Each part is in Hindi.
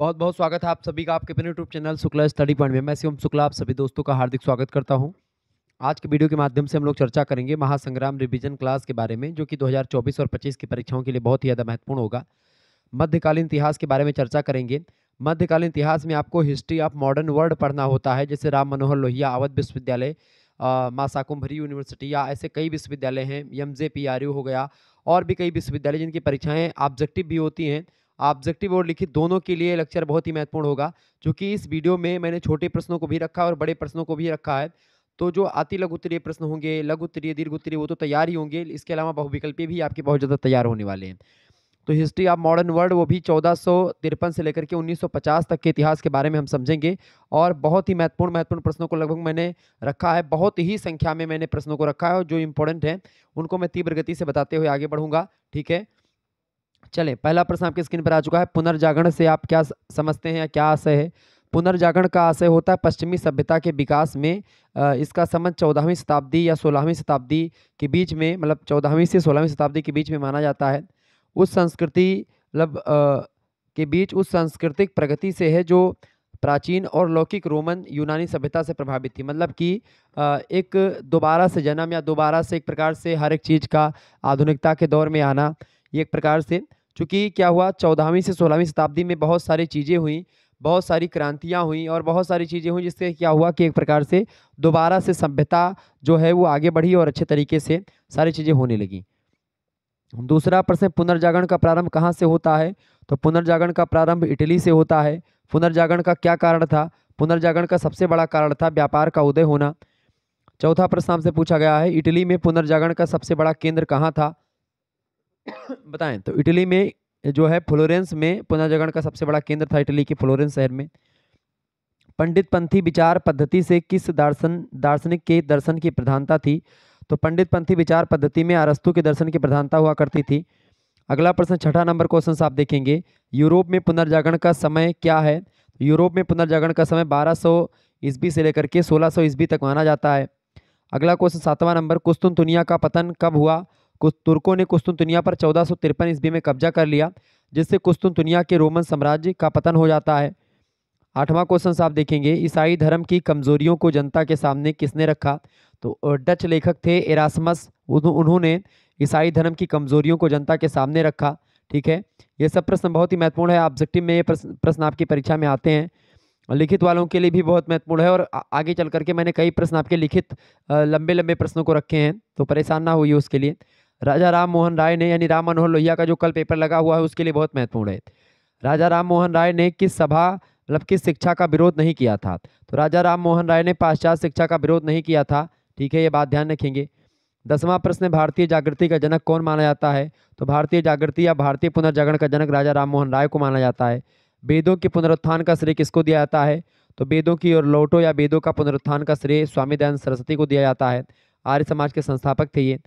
बहुत बहुत स्वागत है आप सभी का आपके अपने YouTube channel Shukla study point में मैं शिवम शुक्ला आप सभी दोस्तों का हार्दिक स्वागत करता हूं आज के वीडियो के माध्यम से हम लोग चर्चा करेंगे महासंग्राम रिवीजन क्लास के बारे में जो कि 2024 और 25 की परीक्षाओं के लिए बहुत ही ज़्यादा महत्वपूर्ण होगा मध्यकालीन इतिहास के बारे में चर्चा करेंगे मध्यकालीन इतिहास में आपको हिस्ट्री ऑफ मॉडर्न वर्ल्ड पढ़ना होता है जैसे राम मनोहर लोहिया अवध विश्वविद्यालय माँ शाकुम्भरी यूनिवर्सिटी या ऐसे कई विश्वविद्यालय हैं M J P R U हो गया और भी कई विश्वविद्यालय जिनकी परीक्षाएँ ऑब्जेक्टिव भी होती हैं ऑब्जेक्टिव और लिखित दोनों के लिए लेक्चर बहुत ही महत्वपूर्ण होगा क्योंकि इस वीडियो में मैंने छोटे प्रश्नों को भी रखा और बड़े प्रश्नों को भी रखा है तो जो अति लघु उत्तरीय प्रश्न होंगे लघु उत्तरीय दीर्घ उत्तरीय वो तो तैयार ही होंगे इसके अलावा बहुविकल्पी भी आपके बहुत ज़्यादा तैयार होने वाले हैं तो हिस्ट्री ऑफ मॉडर्न वर्ल्ड वो भी चौदह से लेकर के 1950 तक के इतिहास के बारे में हम समझेंगे और बहुत ही महत्वपूर्ण महत्वपूर्ण प्रश्नों को लगभग मैंने रखा है बहुत ही संख्या में मैंने प्रश्नों को रखा है और जो इंपॉर्टेंट हैं उनको मैं तीव्र गति से बताते हुए आगे बढ़ूँगा ठीक है चले पहला प्रश्न आपके स्क्रीन पर आ चुका है पुनर्जागरण से आप क्या समझते हैं या क्या आशय है पुनर्जागरण का आशय होता है पश्चिमी सभ्यता के विकास में इसका संबंध चौदहवीं शताब्दी या सोलहवीं शताब्दी के बीच में मतलब चौदहवीं से सोलहवीं शताब्दी के बीच में माना जाता है उस संस्कृति मतलब के बीच उस सांस्कृतिक प्रगति से है जो प्राचीन और लौकिक रोमन यूनानी सभ्यता से प्रभावित थी मतलब कि एक दोबारा से जन्म या दोबारा से एक प्रकार से हर एक चीज़ का आधुनिकता के दौर में आना एक प्रकार से चूँकि क्या हुआ चौदहवीं से सोलहवीं शताब्दी में बहुत सारी चीज़ें हुई बहुत सारी क्रांतियाँ हुई और बहुत सारी चीज़ें हुई जिससे क्या हुआ कि एक प्रकार से दोबारा से सभ्यता जो है वो आगे बढ़ी और अच्छे तरीके से सारी चीज़ें होने लगी दूसरा प्रश्न पुनर्जागरण का प्रारंभ कहाँ से होता है तो पुनर्जागरण का प्रारंभ इटली से होता है पुनर्जागरण का क्या कारण था पुनर्जागरण का सबसे बड़ा कारण था व्यापार का उदय होना चौथा प्रश्न आपसे पूछा गया है इटली में पुनर्जागरण का सबसे बड़ा केंद्र कहाँ था बताएं तो इटली में जो है फ्लोरेंस में पुनर्जागरण का सबसे बड़ा केंद्र था इटली के फ्लोरेंस शहर में पंडित पंथी विचार पद्धति से किस दार्शन दार्शनिक के दर्शन की प्रधानता थी तो पंडित पंथी विचार पद्धति में अरस्तु के दर्शन की प्रधानता हुआ करती थी अगला प्रश्न छठा नंबर क्वेश्चन आप देखेंगे यूरोप में पुनर्जागरण का समय क्या है यूरोप में पुनर्जागरण का समय 1200 सौ ईस्वी से लेकर के 1600 सौ ईस्वी तक माना जाता है अगला क्वेश्चन सातवां नंबर कुस्तुन दुनिया का पतन कब हुआ कुछ तुर्कों ने कुस्तुनतुनिया पर चौदह सौ तिरपन ईस्वी में कब्जा कर लिया जिससे कुस्तुनतुनिया के रोमन साम्राज्य का पतन हो जाता है आठवां क्वेश्चन आप देखेंगे ईसाई धर्म की कमजोरियों को जनता के सामने किसने रखा तो डच लेखक थे एरासमस उन्होंने ईसाई धर्म की कमजोरियों को जनता के सामने रखा ठीक है ये सब प्रश्न बहुत ही महत्वपूर्ण है ऑब्जेक्टिव में ये प्रश्न आपकी परीक्षा में आते हैं लिखित वालों के लिए भी बहुत महत्वपूर्ण है और आगे चल करके मैंने कई प्रश्न आपके लिखित लंबे लंबे प्रश्नों को रखे हैं तो परेशान ना हुई उसके लिए राजा राम मोहन राय ने यानी राम मनोहर लोहिया का जो कल पेपर लगा हुआ है उसके लिए बहुत महत्वपूर्ण है राजा राम मोहन राय ने किस सभा मतलब किस शिक्षा का विरोध नहीं किया था तो राजा राम मोहन राय ने पाश्चात्य शिक्षा का विरोध नहीं किया था ठीक है ये बात ध्यान रखेंगे दसवां प्रश्न भारतीय जागृति का जनक कौन माना जाता है तो भारतीय जागृति या भारतीय पुनर्जागरण का जनक राजा राम मोहन राय को माना जाता है वेदों के पुनरुत्थान का श्रेय किसको दिया जाता है तो वेदों की और लोटो या वेदों का पुनरुत्थान का श्रेय स्वामी दयानंद सरस्वती को दिया जाता है आर्य समाज के संस्थापक थे ये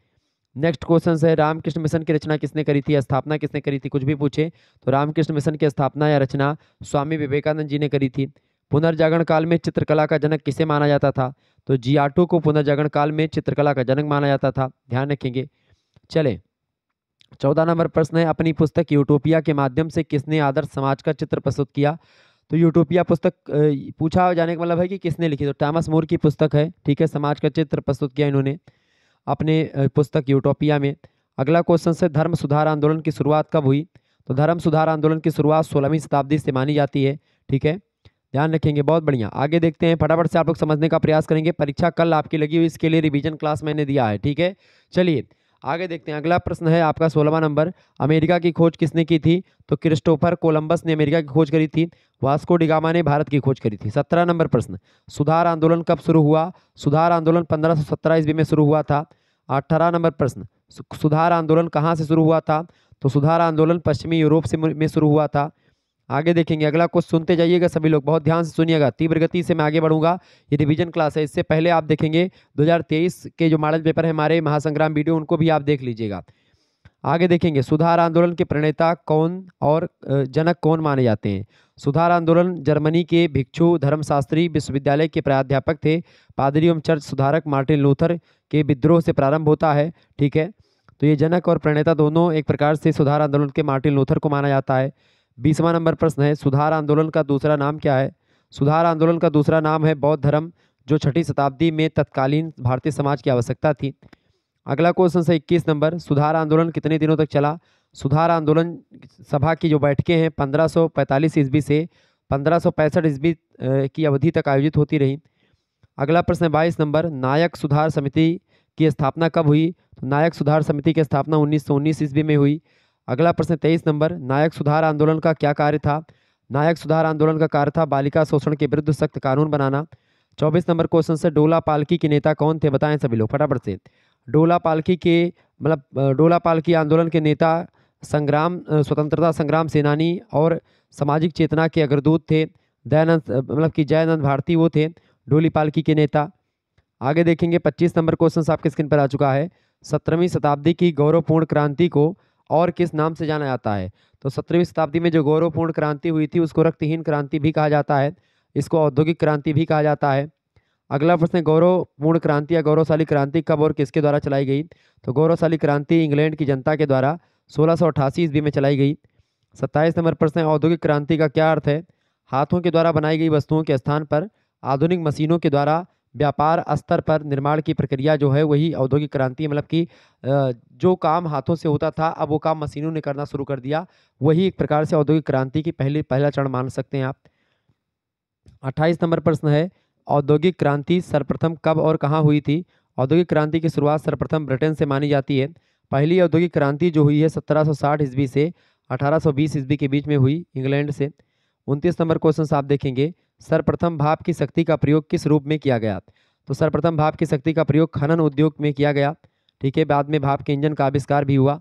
नेक्स्ट क्वेश्चन है रामकृष्ण मिशन की रचना किसने करी थी स्थापना किसने करी थी कुछ भी पूछे तो रामकृष्ण मिशन की स्थापना या रचना स्वामी विवेकानंद जी ने करी थी पुनर्जागरण काल में चित्रकला का जनक किसे माना जाता था तो जियाटो को पुनर्जागरण काल में चित्रकला का जनक माना जाता था ध्यान रखेंगे चले चौदह नंबर प्रश्न है अपनी पुस्तक यूटोपिया के माध्यम से किसने आदर्श समाज का चित्र प्रस्तुत किया तो यूटोपिया पुस्तक पूछा जाने का मतलब है कि किसने लिखी तो टॉमस मोर की पुस्तक है ठीक है समाज का चित्र प्रस्तुत किया इन्होंने अपने पुस्तक यूटोपिया में अगला क्वेश्चन से धर्म सुधार आंदोलन की शुरुआत कब हुई तो धर्म सुधार आंदोलन की शुरुआत सोलहवीं शताब्दी से मानी जाती है ठीक है ध्यान रखेंगे बहुत बढ़िया आगे देखते हैं फटाफट से आप लोग समझने का प्रयास करेंगे परीक्षा कल आपकी लगी हुई इसके लिए रिवीजन क्लास मैंने दिया है ठीक है चलिए आगे देखते हैं अगला प्रश्न है आपका सोलहवा नंबर अमेरिका की खोज किसने की थी तो क्रिस्टोफर कोलंबस ने अमेरिका की खोज करी थी वास्को डिगामा ने भारत की खोज करी थी सत्रह नंबर प्रश्न सुधार आंदोलन कब शुरू हुआ सुधार आंदोलन पंद्रह सौ सत्रह ईस्वी में शुरू हुआ था अठारह नंबर प्रश्न सुधार आंदोलन कहाँ से शुरू हुआ था तो सुधार आंदोलन पश्चिमी यूरोप से में शुरू हुआ था आगे देखेंगे अगला कुछ सुनते जाइएगा सभी लोग बहुत ध्यान से सुनिएगा तीव्र गति से मैं आगे बढ़ूंगा ये रिविजन क्लास है इससे पहले आप देखेंगे 2023 के जो मॉडल पेपर है हमारे महासंग्राम वीडियो उनको भी आप देख लीजिएगा आगे देखेंगे सुधार आंदोलन के प्रणेता कौन और जनक कौन माने जाते हैं सुधार आंदोलन जर्मनी के भिक्षु धर्मशास्त्री विश्वविद्यालय के प्राध्यापक थे पादरी एवं चर्च सुधारक मार्टिन लूथर के विद्रोह से प्रारंभ होता है ठीक है तो ये जनक और प्रणेता दोनों एक प्रकार से सुधार आंदोलन के मार्टिन लूथर को माना जाता है बीसवा नंबर प्रश्न है सुधार आंदोलन का दूसरा नाम क्या है सुधार आंदोलन का दूसरा नाम है बौद्ध धर्म जो छठी शताब्दी में तत्कालीन भारतीय समाज की आवश्यकता थी अगला क्वेश्चन है इक्कीस नंबर सुधार आंदोलन कितने दिनों तक चला सुधार आंदोलन सभा की जो बैठकें हैं 1545 ईस्वी से पंद्रह सौ ईस्वी की अवधि तक आयोजित होती रही अगला प्रश्न है बाईस नंबर नायक सुधार समिति की स्थापना कब हुई तो नायक सुधार समिति की स्थापना 1919 ईस्वी में हुई अगला प्रश्न तेईस नंबर नायक सुधार आंदोलन का क्या कार्य था नायक सुधार आंदोलन का कार्य था बालिका शोषण के विरुद्ध सख्त कानून बनाना चौबीस नंबर क्वेश्चन से डोला पालकी के नेता कौन थे बताएं सभी लोग फटाफट से डोला पालकी के मतलब डोला पालकी आंदोलन के नेता संग्राम स्वतंत्रता संग्राम सेनानी और सामाजिक चेतना के अग्रदूत थे दयानंद मतलब कि जयानंद भारती वो थे डोली पालकी के नेता आगे देखेंगे पच्चीस नंबर क्वेश्चन आपके स्क्रीन पर आ चुका है सत्रहवीं शताब्दी की गौरवपूर्ण क्रांति को और किस नाम से जाना जाता है तो सत्रहवीं शताब्दी में जो गौरवपूर्ण क्रांति हुई थी उसको रक्तहीन क्रांति भी कहा जाता है इसको औद्योगिक क्रांति भी कहा जाता है अगला प्रश्न गौरवपूर्ण क्रांति या गौरवशाली क्रांति कब और किसके द्वारा चलाई गई तो गौरवशाली क्रांति इंग्लैंड की जनता के द्वारा सोलह सौ ईस्वी में चलाई गई सत्ताईस नंबर प्रश्न औद्योगिक क्रांति का क्या अर्थ है हाथों के द्वारा बनाई गई वस्तुओं के स्थान पर आधुनिक मशीनों के द्वारा व्यापार स्तर पर निर्माण की प्रक्रिया जो है वही औद्योगिक क्रांति मतलब कि जो काम हाथों से होता था अब वो काम मशीनों ने करना शुरू कर दिया वही एक प्रकार से औद्योगिक क्रांति की पहली पहला चरण मान सकते हैं आप अट्ठाईस नंबर प्रश्न है औद्योगिक क्रांति सर्वप्रथम कब और कहाँ हुई थी औद्योगिक क्रांति की शुरुआत सर्वप्रथम ब्रिटेन से मानी जाती है पहली औद्योगिक क्रांति जो हुई है साठ ईस्वी से बीस ईस्वी के बीच में हुई इंग्लैंड से उनतीस नंबर क्वेश्चन आप देखेंगे सर्वप्रथम भाप की शक्ति का प्रयोग किस रूप में किया गया तो सर्वप्रथम भाप की शक्ति का प्रयोग खनन उद्योग में किया गया ठीक है बाद में भाप के इंजन का आविष्कार भी हुआ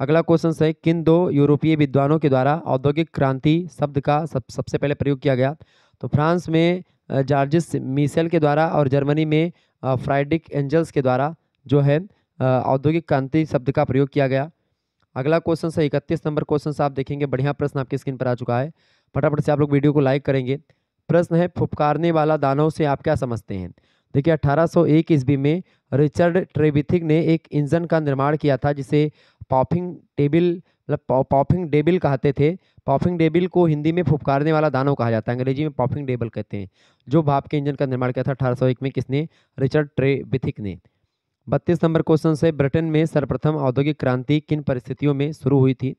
अगला क्वेश्चन है किन दो यूरोपीय विद्वानों के द्वारा औद्योगिक क्रांति शब्द का सब सबसे पहले प्रयोग किया गया तो फ्रांस में जार्जिस मिसेल के द्वारा और जर्मनी में फ्राइडिक एंजल्स के द्वारा जो है औद्योगिक क्रांति शब्द का प्रयोग किया गया अगला क्वेश्चन है इकतीस नंबर क्वेश्चन आप देखेंगे बढ़िया प्रश्न आपकी स्क्रीन पर आ चुका है फटाफट से आप लोग वीडियो को लाइक करेंगे प्रश्न है फुपकारने वाला दानव से आप क्या समझते हैं देखिए 1801 ईस्वी में रिचर्ड ट्रेविथिक ने एक इंजन का निर्माण किया था जिसे पॉपिंग टेबिल मतलब पॉफिंग डेबिल कहते थे पॉपिंग डेबिल को हिंदी में फुपकारने वाला दानव कहा जाता है अंग्रेजी में पॉपिंग डेबल कहते हैं जो भाप के इंजन का निर्माण किया था 1801 में किसने रिचर्ड ट्रेविथिक ने बत्तीस नंबर क्वेश्चन से ब्रिटेन में सर्वप्रथम औद्योगिक क्रांति किन परिस्थितियों में शुरू हुई थी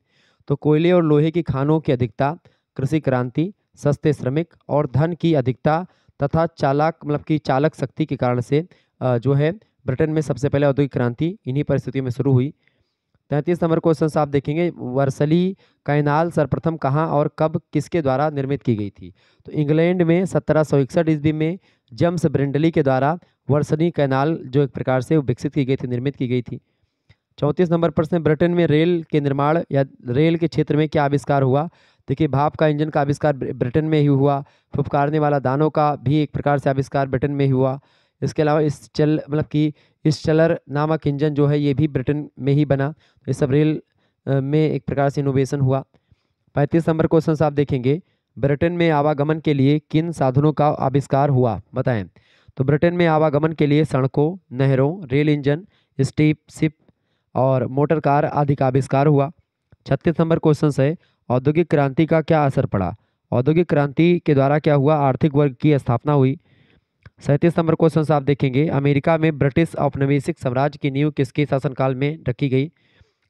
तो कोयले और लोहे की खानों की अधिकता कृषि क्रांति सस्ते श्रमिक और धन की अधिकता तथा चालक मतलब कि चालक शक्ति के कारण से जो है ब्रिटेन में सबसे पहले औद्योगिक क्रांति इन्हीं परिस्थितियों में शुरू हुई तैंतीस नंबर क्वेश्चन आप देखेंगे वर्सली कैनाल सर्वप्रथम कहाँ और कब किसके द्वारा निर्मित की गई थी तो इंग्लैंड में सत्रह सौ इकसठ ईस्वी में जम्स ब्रिंडली के द्वारा वर्सली कैनाल जो एक प्रकार से विकसित की गई थी निर्मित की गई थी चौंतीस नंबर प्रश्न ब्रिटेन में रेल के निर्माण या रेल के क्षेत्र में क्या आविष्कार हुआ देखिए भाप का इंजन का आविष्कार ब्रिटेन में ही हुआ फुपकारने वाला दानों का भी एक प्रकार से आविष्कार ब्रिटेन में ही हुआ इसके अलावा इस चल मतलब कि इस चलर नामक इंजन जो है ये भी ब्रिटेन में ही बना तो ये सब रेल में एक प्रकार से इनोवेशन हुआ पैंतीस नंबर क्वेश्चन आप देखेंगे ब्रिटेन में आवागमन के लिए किन साधनों का आविष्कार हुआ बताएं तो ब्रिटेन में आवागमन के लिए सड़कों नहरों रेल इंजन स्टीप सिप और मोटर कार आदि का आविष्कार हुआ छत्तीस नंबर क्वेश्चन है औद्योगिक क्रांति का क्या असर पड़ा औद्योगिक क्रांति के द्वारा क्या हुआ आर्थिक वर्ग की स्थापना हुई सैंतीस नंबर क्वेश्चन आप देखेंगे अमेरिका में ब्रिटिश औपनिवेशिक साम्राज्य की नींव किसके शासनकाल में रखी गई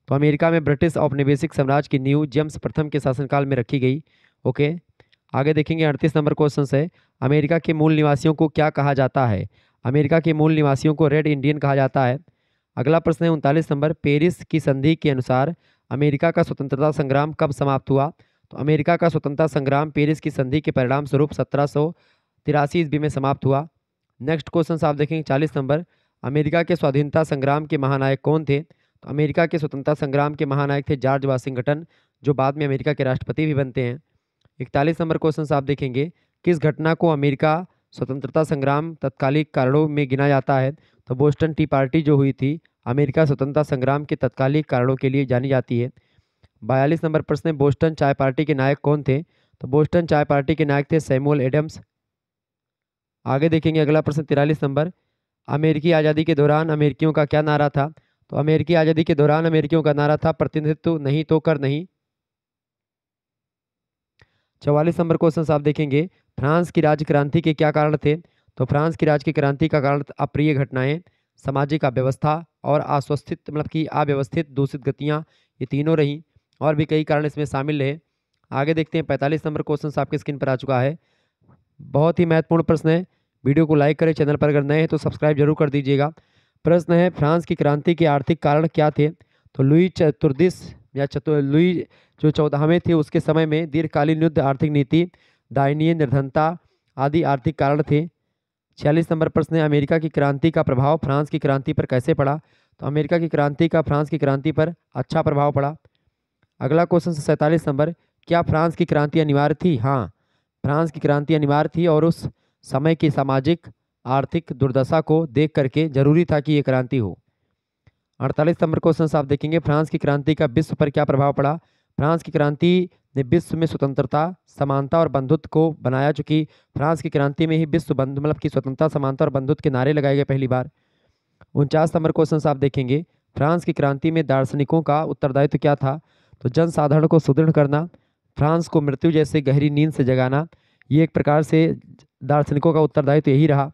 तो अमेरिका में ब्रिटिश औपनिवेशिक साम्राज्य की नींव जेम्स प्रथम के शासनकाल में रखी गई ओके आगे देखेंगे अड़तीस नंबर क्वेश्चन है अमेरिका के मूल निवासियों को क्या कहा जाता है अमेरिका के मूल निवासियों को रेड इंडियन कहा जाता है अगला प्रश्न है उनतालीस नंबर पेरिस की संधि के अनुसार अमेरिका का स्वतंत्रता संग्राम कब समाप्त हुआ तो अमेरिका का स्वतंत्रता संग्राम पेरिस की संधि के परिणाम स्वरूप सत्रह सौ तिरासी ईस्वी में समाप्त हुआ नेक्स्ट क्वेश्चन आप देखेंगे चालीस नंबर अमेरिका के स्वाधीनता संग्राम के महानायक कौन थे तो अमेरिका के स्वतंत्रता संग्राम के महानायक थे जॉर्ज वाशिंगटन जो बाद में अमेरिका के राष्ट्रपति भी बनते हैं इकतालीस नंबर क्वेश्चन आप देखेंगे किस घटना को अमेरिका स्वतंत्रता संग्राम तत्कालिक कारणों में गिना जाता है तो बोस्टन टी पार्टी जो हुई थी अमेरिका स्वतंत्रता संग्राम के तत्कालिक कारणों के लिए जानी जाती है बयालीस नंबर प्रश्न बोस्टन चाय पार्टी के नायक कौन थे तो बोस्टन चाय पार्टी के नायक थे सैमुअल एडम्स आगे देखेंगे अगला प्रश्न तिरालीस नंबर अमेरिकी आज़ादी के दौरान अमेरिकियों का क्या नारा था तो अमेरिकी आज़ादी के दौरान अमेरिकियों का नारा था प्रतिनिधित्व नहीं तो कर नहीं चवालीस नंबर क्वेश्चन आप देखेंगे फ्रांस की राज्य क्रांति के क्या कारण थे तो फ्रांस की राजकीय क्रांति का कारण अप्रिय घटनाएं सामाजिक अव्यवस्था और अस्वस्थित मतलब कि अव्यवस्थित दूषित गतियाँ ये तीनों रहीं और भी कई कारण इसमें शामिल रहे आगे देखते हैं पैंतालीस नंबर क्वेश्चन आपके स्क्रीन पर आ चुका है बहुत ही महत्वपूर्ण प्रश्न है वीडियो को लाइक करें चैनल पर अगर नए हैं तो सब्सक्राइब जरूर कर दीजिएगा प्रश्न है फ्रांस की क्रांति के आर्थिक कारण क्या थे तो लुई चतुर्दिश या चतु लुई जो चौदहवें थे उसके समय में दीर्घकालीन युद्ध आर्थिक नीति दायनीय निर्धनता आदि आर्थिक कारण थे छियालीस नंबर प्रश्न है अमेरिका की क्रांति का प्रभाव फ्रांस की क्रांति पर कैसे पड़ा तो अमेरिका की क्रांति का फ्रांस की क्रांति पर अच्छा प्रभाव पड़ा अगला क्वेश्चन सैंतालीस नंबर क्या फ्रांस की क्रांति अनिवार्य थी हाँ फ्रांस की क्रांति अनिवार्य थी और उस समय की सामाजिक आर्थिक दुर्दशा को देख करके जरूरी था कि ये क्रांति हो अड़तालीस नंबर क्वेश्चन आप देखेंगे फ्रांस की क्रांति का विश्व पर क्या प्रभाव पड़ा फ्रांस की क्रांति ने विश्व में स्वतंत्रता समानता और बंधुत्व को बनाया चूँकि फ्रांस की क्रांति में ही विश्व बंधु मतलब की स्वतंत्रता समानता और बंधुत्व के नारे लगाए गए पहली बार उनचास नंबर क्वेश्चन आप देखेंगे फ्रांस की क्रांति में दार्शनिकों का उत्तरदायित्व क्या था तो जनसाधारण को सुदृढ़ करना फ्रांस को मृत्यु जैसे गहरी नींद से जगाना ये एक प्रकार से दार्शनिकों का उत्तरदायित्व यही रहा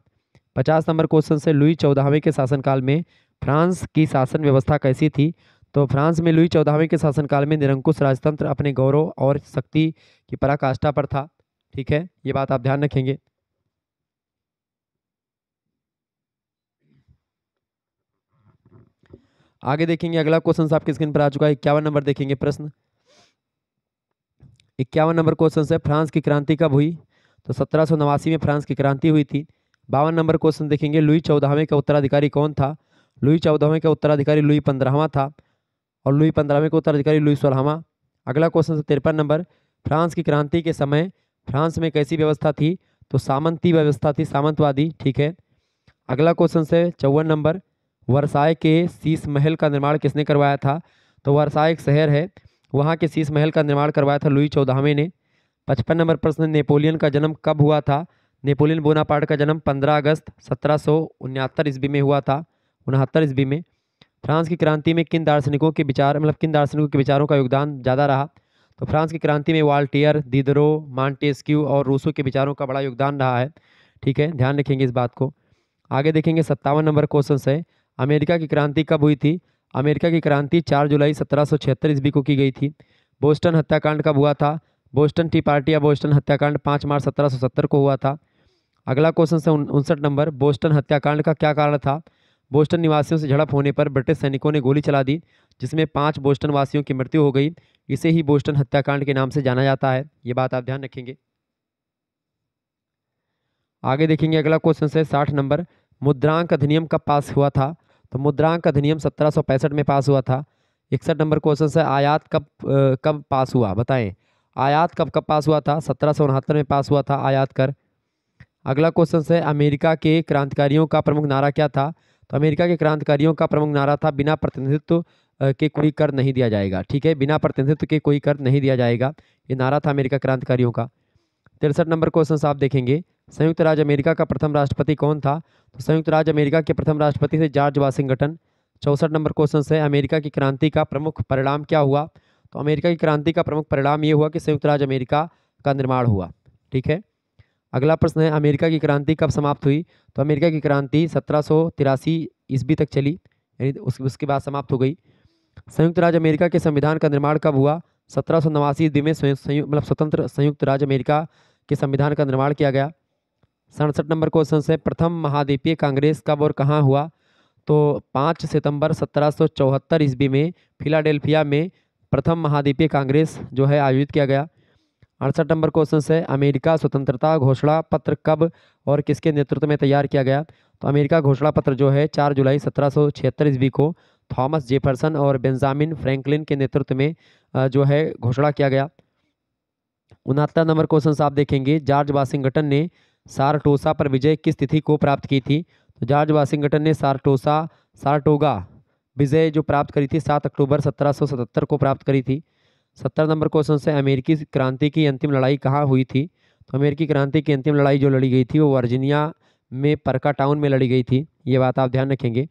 पचास नंबर क्वेश्चन से लुई चौदहवें के शासनकाल में फ्रांस की शासन व्यवस्था कैसी थी तो फ्रांस में लुई चौदहवें के शासनकाल में निरंकुश राजतंत्र अपने गौरव और शक्ति की पराकाष्ठा पर था ठीक है ये बात आप ध्यान रखेंगे आगे देखेंगे अगला क्वेश्चन आपकी स्क्रीन पर आ चुका है इक्यावन नंबर देखेंगे प्रश्न इक्यावन नंबर क्वेश्चन है फ्रांस की क्रांति कब हुई तो सत्रह में फ्रांस की क्रांति हुई थी बावन नंबर क्वेश्चन देखेंगे लुई चौदहवें का उत्तराधिकारी कौन था लुई चौदहवें का उत्तराधिकारी लुई पंद्रहवा था और लुई पंद्रहवें के उत्तराधिकारी लुई सोलहवा अगला क्वेश्चन तिरपन नंबर फ्रांस की क्रांति के समय फ्रांस में कैसी व्यवस्था थी तो सामंती व्यवस्था थी सामंतवादी ठीक है अगला क्वेश्चन से चौवन नंबर वर्साय के शीश महल का निर्माण किसने करवाया था तो वर्षा एक शहर है वहाँ के शीश महल का निर्माण करवाया था लुई चौदहवें ने पचपन नंबर प्रश्न नेपोलियन का जन्म कब हुआ था नेपोलियन बोनापार्ट का जन्म पंद्रह अगस्त सत्रह ईस्वी में हुआ था उनहत्तर ईस्वी में फ्रांस की क्रांति में किन दार्शनिकों के विचार मतलब किन दार्शनिकों के विचारों का योगदान ज़्यादा रहा तो फ्रांस की क्रांति में वाल्टियर दिदरो मांटेस्क्यू और रूसो के विचारों का बड़ा योगदान रहा है ठीक है ध्यान रखेंगे इस बात को आगे देखेंगे सत्तावन नंबर क्वेश्चन है अमेरिका की क्रांति कब हुई थी अमेरिका की क्रांति चार जुलाई सत्रह सौ छिहत्तर ईस्वी को की गई थी बोस्टन हत्याकांड कब हुआ था बोस्टन टी पार्टी या बोस्टन हत्याकांड पाँच मार्च सत्रह सौ सत्तर को हुआ था अगला क्वेश्चन है उनसठ नंबर बोस्टन हत्याकांड का क्या कारण था बोस्टन निवासियों से झड़प होने पर ब्रिटिश सैनिकों ने गोली चला दी जिसमें पाँच बोस्टन वासियों की मृत्यु हो गई इसे ही बोस्टन हत्याकांड के नाम से जाना जाता है ये बात आप ध्यान रखेंगे आगे देखेंगे अगला क्वेश्चन है साठ नंबर मुद्रांक अधिनियम कब पास हुआ था तो मुद्रांक अधिनियम सत्रह में पास हुआ था इकसठ नंबर क्वेश्चन है आयात कब कब पास हुआ बताएं आयात कब कब पास हुआ था सत्रह में पास हुआ था आयात कर अगला क्वेश्चन है अमेरिका के क्रांतिकारियों का प्रमुख नारा क्या था तो अमेरिका के क्रांतिकारियों का प्रमुख नारा था बिना प्रतिनिधित्व के कोई कर नहीं दिया जाएगा ठीक है बिना प्रतिनिधित्व के कोई कर नहीं दिया जाएगा ये नारा था अमेरिका क्रांतिकारियों का तिरसठ नंबर क्वेश्चन आप देखेंगे संयुक्त राज्य अमेरिका का प्रथम राष्ट्रपति कौन था तो संयुक्त राज्य अमेरिका के प्रथम राष्ट्रपति थे जॉर्ज वाशिंगटन चौंसठ नंबर क्वेश्चन है अमेरिका की क्रांति का प्रमुख परिणाम क्या हुआ तो अमेरिका की क्रांति का प्रमुख परिणाम ये हुआ कि संयुक्त राज्य अमेरिका का निर्माण हुआ ठीक है अगला प्रश्न है अमेरिका की क्रांति कब समाप्त हुई तो अमेरिका की क्रांति सत्रह सौ तिरासी ईस्वी तक चली यानी उस, उसके बाद समाप्त हो गई संयुक्त राज्य अमेरिका के संविधान का निर्माण कब हुआ सत्रह सौ नवासी ईस्वी में मतलब स्वतंत्र संयुक्त राज्य अमेरिका के संविधान का निर्माण किया गया सड़सठ नंबर क्वेश्चन है प्रथम महाद्वीपीय कांग्रेस कब और कहाँ हुआ तो पाँच सितंबर सत्रह सौ चौहत्तर ईस्वी में फिलाडेल्फिया में प्रथम महाद्वीपीय कांग्रेस जो है आयोजित किया गया अड़सठ नंबर क्वेश्चन है अमेरिका स्वतंत्रता घोषणा पत्र कब और किसके नेतृत्व में तैयार किया गया तो अमेरिका घोषणा पत्र जो है चार जुलाई सत्रह सौ छिहत्तर ईस्वी को थॉमस जेफरसन और बेंजामिन फ्रैंकलिन के नेतृत्व में जो है घोषणा किया गया उनहत्तर नंबर क्वेश्चन आप देखेंगे जॉर्ज वाशिंगटन ने सारटोसा पर विजय किस तिथि को प्राप्त की थी तो जॉर्ज वाशिंगटन ने सारटोसा सारटोगा विजय जो प्राप्त करी थी सात अक्टूबर सत्रह को प्राप्त करी थी सत्तर नंबर क्वेश्चन से अमेरिकी क्रांति की अंतिम लड़ाई कहाँ हुई थी तो अमेरिकी क्रांति की अंतिम लड़ाई जो लड़ी गई थी वो वर्जीनिया में परका टाउन में लड़ी गई थी ये बात आप ध्यान रखेंगे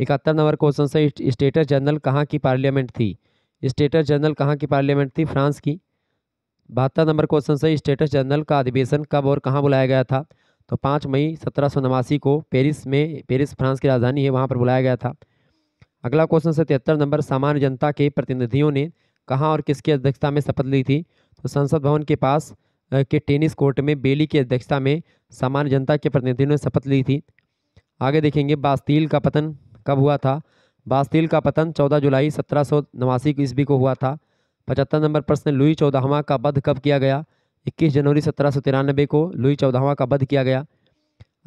इकहत्तर नंबर क्वेश्चन से स्टेटस जनरल कहाँ की पार्लियामेंट थी स्टेटस जनरल कहाँ की पार्लियामेंट थी फ्रांस की बहत्तर नंबर क्वेश्चन से स्टेटस जनरल का अधिवेशन कब और कहाँ बुलाया गया था तो पाँच मई सत्रह को पेरिस में पेरिस फ्रांस की राजधानी है वहाँ पर बुलाया गया था अगला क्वेश्चन से तिहत्तर नंबर सामान्य जनता के प्रतिनिधियों ने कहाँ और किसकी अध्यक्षता में शपथ ली थी तो संसद भवन के पास के टेनिस कोर्ट में बेली की अध्यक्षता में सामान्य जनता के प्रतिनिधियों ने शपथ ली थी आगे देखेंगे बास्तील का पतन कब हुआ था बास्तील का पतन 14 जुलाई सत्रह सौ नवासी ईस्वी को हुआ था पचहत्तर नंबर प्रश्न लुई चौदहवा का वध कब किया गया 21 जनवरी सत्रह सौ तिरानबे को लुई चौदहवा का वध किया गया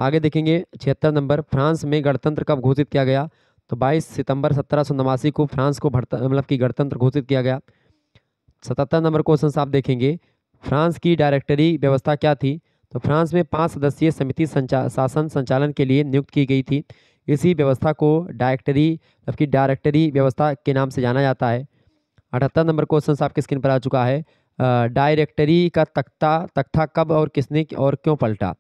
आगे देखेंगे छिहत्तर नंबर फ्रांस में गणतंत्र कब घोषित किया गया तो 22 सितंबर सत्रह सौ नवासी को फ्रांस को मतलब कि गणतंत्र घोषित किया गया सतहत्तर नंबर क्वेश्चन आप देखेंगे फ्रांस की डायरेक्टरी व्यवस्था क्या थी तो फ्रांस में पाँच सदस्यीय समिति संचा शासन संचालन के लिए नियुक्त की गई थी इसी व्यवस्था को डायरेक्टरी मतलब कि डायरेक्टरी व्यवस्था के नाम से जाना जाता है अठहत्तर नंबर क्वेश्चन आपके स्क्रीन पर आ चुका है डायरेक्टरी का तख्ता तख्ता कब और किसने और क्यों पलटा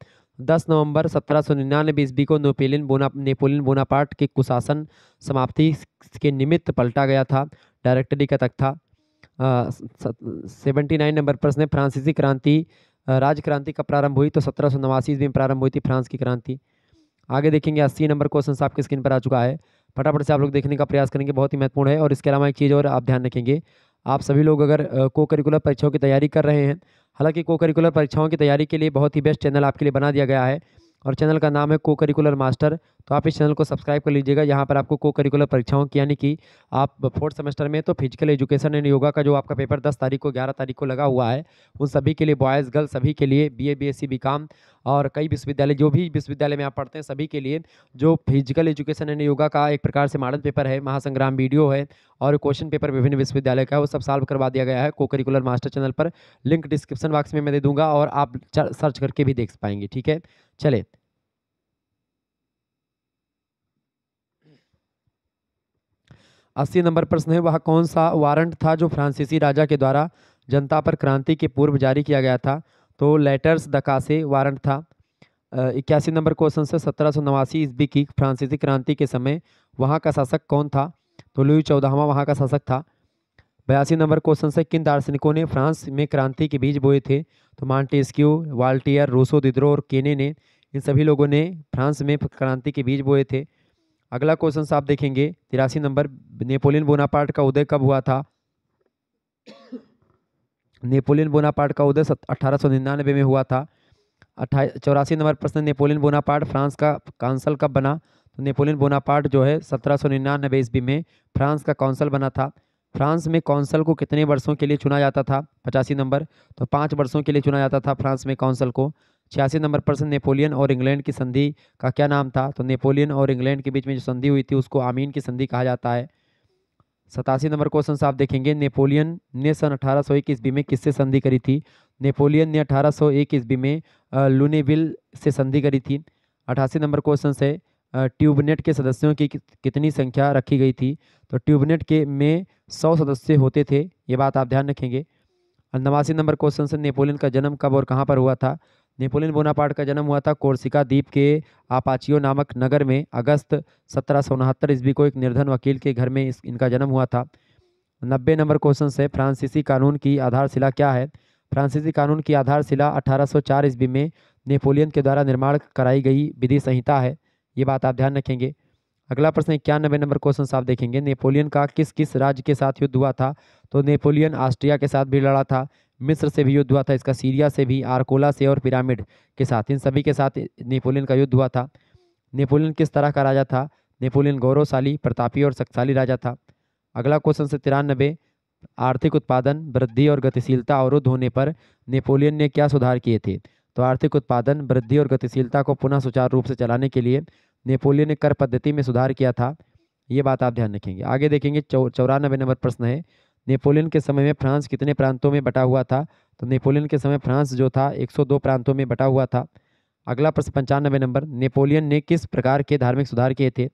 10 नवंबर सत्रह सौ निन्यानवे ईस्वी को नेपोलियन बोना नेपोलियन बोनापार्ट के कुशासन समाप्ति के निमित्त पलटा गया था डायरेक्टरी का तक था सेवेंटी नाइन नंबर प्रश्न है फ्रांसीसी क्रांति राज क्रांति कब प्रारंभ हुई तो सत्रह सौ नवासी ईस्वी में प्रारंभ हुई थी फ्रांस की क्रांति आगे देखेंगे अस्सी नंबर क्वेश्चन आपके स्क्रीन पर आ चुका है फटाफट से आप लोग देखने का प्रयास करेंगे बहुत ही महत्वपूर्ण है और इसके अलावा एक चीज़ और आप ध्यान रखेंगे आप सभी लोग अगर को करिकुलर परीक्षाओं की तैयारी कर रहे हैं हालांकि को करिकुलर परीक्षाओं की तैयारी के लिए बहुत ही बेस्ट चैनल आपके लिए बना दिया गया है और चैनल का नाम है को करिकुलर मास्टर तो आप इस चैनल को सब्सक्राइब कर लीजिएगा यहाँ पर आपको को करिकुलर परीक्षाओं की यानी कि आप फोर्थ सेमेस्टर में तो फिजिकल एजुकेशन एंड योगा का जो आपका पेपर दस तारीख को ग्यारह तारीख को लगा हुआ है उन सभी के लिए बॉयज़ गर्ल्स सभी के लिए B A B S C B com और कई विश्वविद्यालय जो भी विश्वविद्यालय में आप पढ़ते हैं सभी के लिए जो फिजिकल एजुकेशन एंड योगा का एक प्रकार से मॉडल पेपर है महासंग्राम वीडियो है और क्वेश्चन पेपर विभिन्न विश्वविद्यालय का वो सब सॉल्व करवा दिया गया है को करिकुलर मास्टर चैनल पर लिंक डिस्क्रिप्शन बॉक्स में मैं दे दूंगा और आप सर्च करके भी देख पाएंगे ठीक है चले अस्सी नंबर प्रश्न है वह कौन सा वारंट था जो फ्रांसीसी राजा के द्वारा जनता पर क्रांति के पूर्व जारी किया गया था तो लेटर्स दका से वारंट था इक्यासी नंबर क्वेश्चन से सत्रह सौ नवासी ईस्वी की फ्रांसीसी क्रांति के समय वहाँ का शासक कौन था तो लुई चौदहवा वहाँ का शासक था बयासी नंबर क्वेश्चन से किन दार्शनिकों ने फ्रांस में क्रांति के बीज बोए थे तो मांटेस्क्यू वाल्टियर रूसो दिद्रो और केने ने इन सभी लोगों ने फ्रांस में क्रांति के बीज बोए थे अगला क्वेश्चन आप देखेंगे तिरासी नंबर नेपोलियन बोनापार्ट का उदय कब हुआ था नेपोलियन बोनापार्ट का उदय अठारह में हुआ था अट्ठाई चौरासी नंबर प्रश्न नेपोलियन बोनापार्ट फ्रांस का काउंसल कब बना तो नेपोलियन बोनापार्ट जो है सत्रह सौ निन्यानबे ईस्वी में फ्रांस का काउंसल बना था फ्रांस में काउंसल को कितने वर्षों के लिए चुना जाता था पचासी नंबर तो पाँच वर्षों के लिए चुना जाता था फ्रांस में काउंसल को छियासी नंबर प्रश्न नेपोलियन और इंग्लैंड की संधि का क्या नाम था तो नेपोलियन और इंग्लैंड के बीच में जो संधि हुई थी उसको आमीन की संधि कहा जाता है सतासी नंबर क्वेश्चन आप देखेंगे नेपोलियन ने सन अठारह सौ एक ईस्वी में किससे संधि करी थी नेपोलियन ने अठारह सौ एक ईस्वी में लूनेविल से संधि करी थी अठासी नंबर क्वेश्चन है ट्यूबनेट के सदस्यों की कितनी संख्या रखी गई थी तो ट्यूबनेट के में सौ सदस्य होते थे ये बात आप ध्यान रखेंगे नवासी नंबर क्वेश्चन से नेपोलियन का जन्म कब और कहाँ पर हुआ था नेपोलियन बोनापार्ट का जन्म हुआ था कोर्सिका द्वीप के आपाचियो नामक नगर में अगस्त सत्रह सौ उनहत्तर ईस्वी को एक निर्धन वकील के घर में इस, इनका जन्म हुआ था नब्बे नंबर क्वेश्चन से फ्रांसीसी कानून की आधारशिला क्या है फ्रांसीसी कानून की आधारशिला अठारह सौ चार ईस्वी में नेपोलियन के द्वारा निर्माण कराई गई विधि संहिता है ये बात आप ध्यान रखेंगे अगला प्रश्न इक्यानबे नंबर क्वेश्चन आप देखेंगे नेपोलियन का किस किस राज्य के साथ युद्ध हुआ था तो नेपोलियन ऑस्ट्रिया के साथ भी लड़ा था मिस्र से भी युद्ध हुआ था इसका सीरिया से भी आरकोला से और पिरामिड के साथ इन सभी के साथ नेपोलियन का युद्ध हुआ था नेपोलियन किस तरह का राजा था नेपोलियन गौरवशाली प्रतापी और शक्तिशाली राजा था अगला क्वेश्चन से तिरानबे आर्थिक उत्पादन वृद्धि और गतिशीलता अवरुद्ध होने पर नेपोलियन ने क्या सुधार किए थे तो आर्थिक उत्पादन वृद्धि और गतिशीलता को पुनः सुचारू रूप से चलाने के लिए नेपोलियन ने कर पद्धति में सुधार किया था ये बात आप ध्यान रखेंगे आगे देखेंगे चौ चौरानबे नंबर प्रश्न है नेपोलियन के समय में फ्रांस कितने प्रांतों में बटा हुआ था तो नेपोलियन के समय फ्रांस जो था 102 प्रांतों में बटा हुआ था अगला प्रश्न पंचानबे नंबर नेपोलियन ने किस प्रकार के धार्मिक सुधार किए थे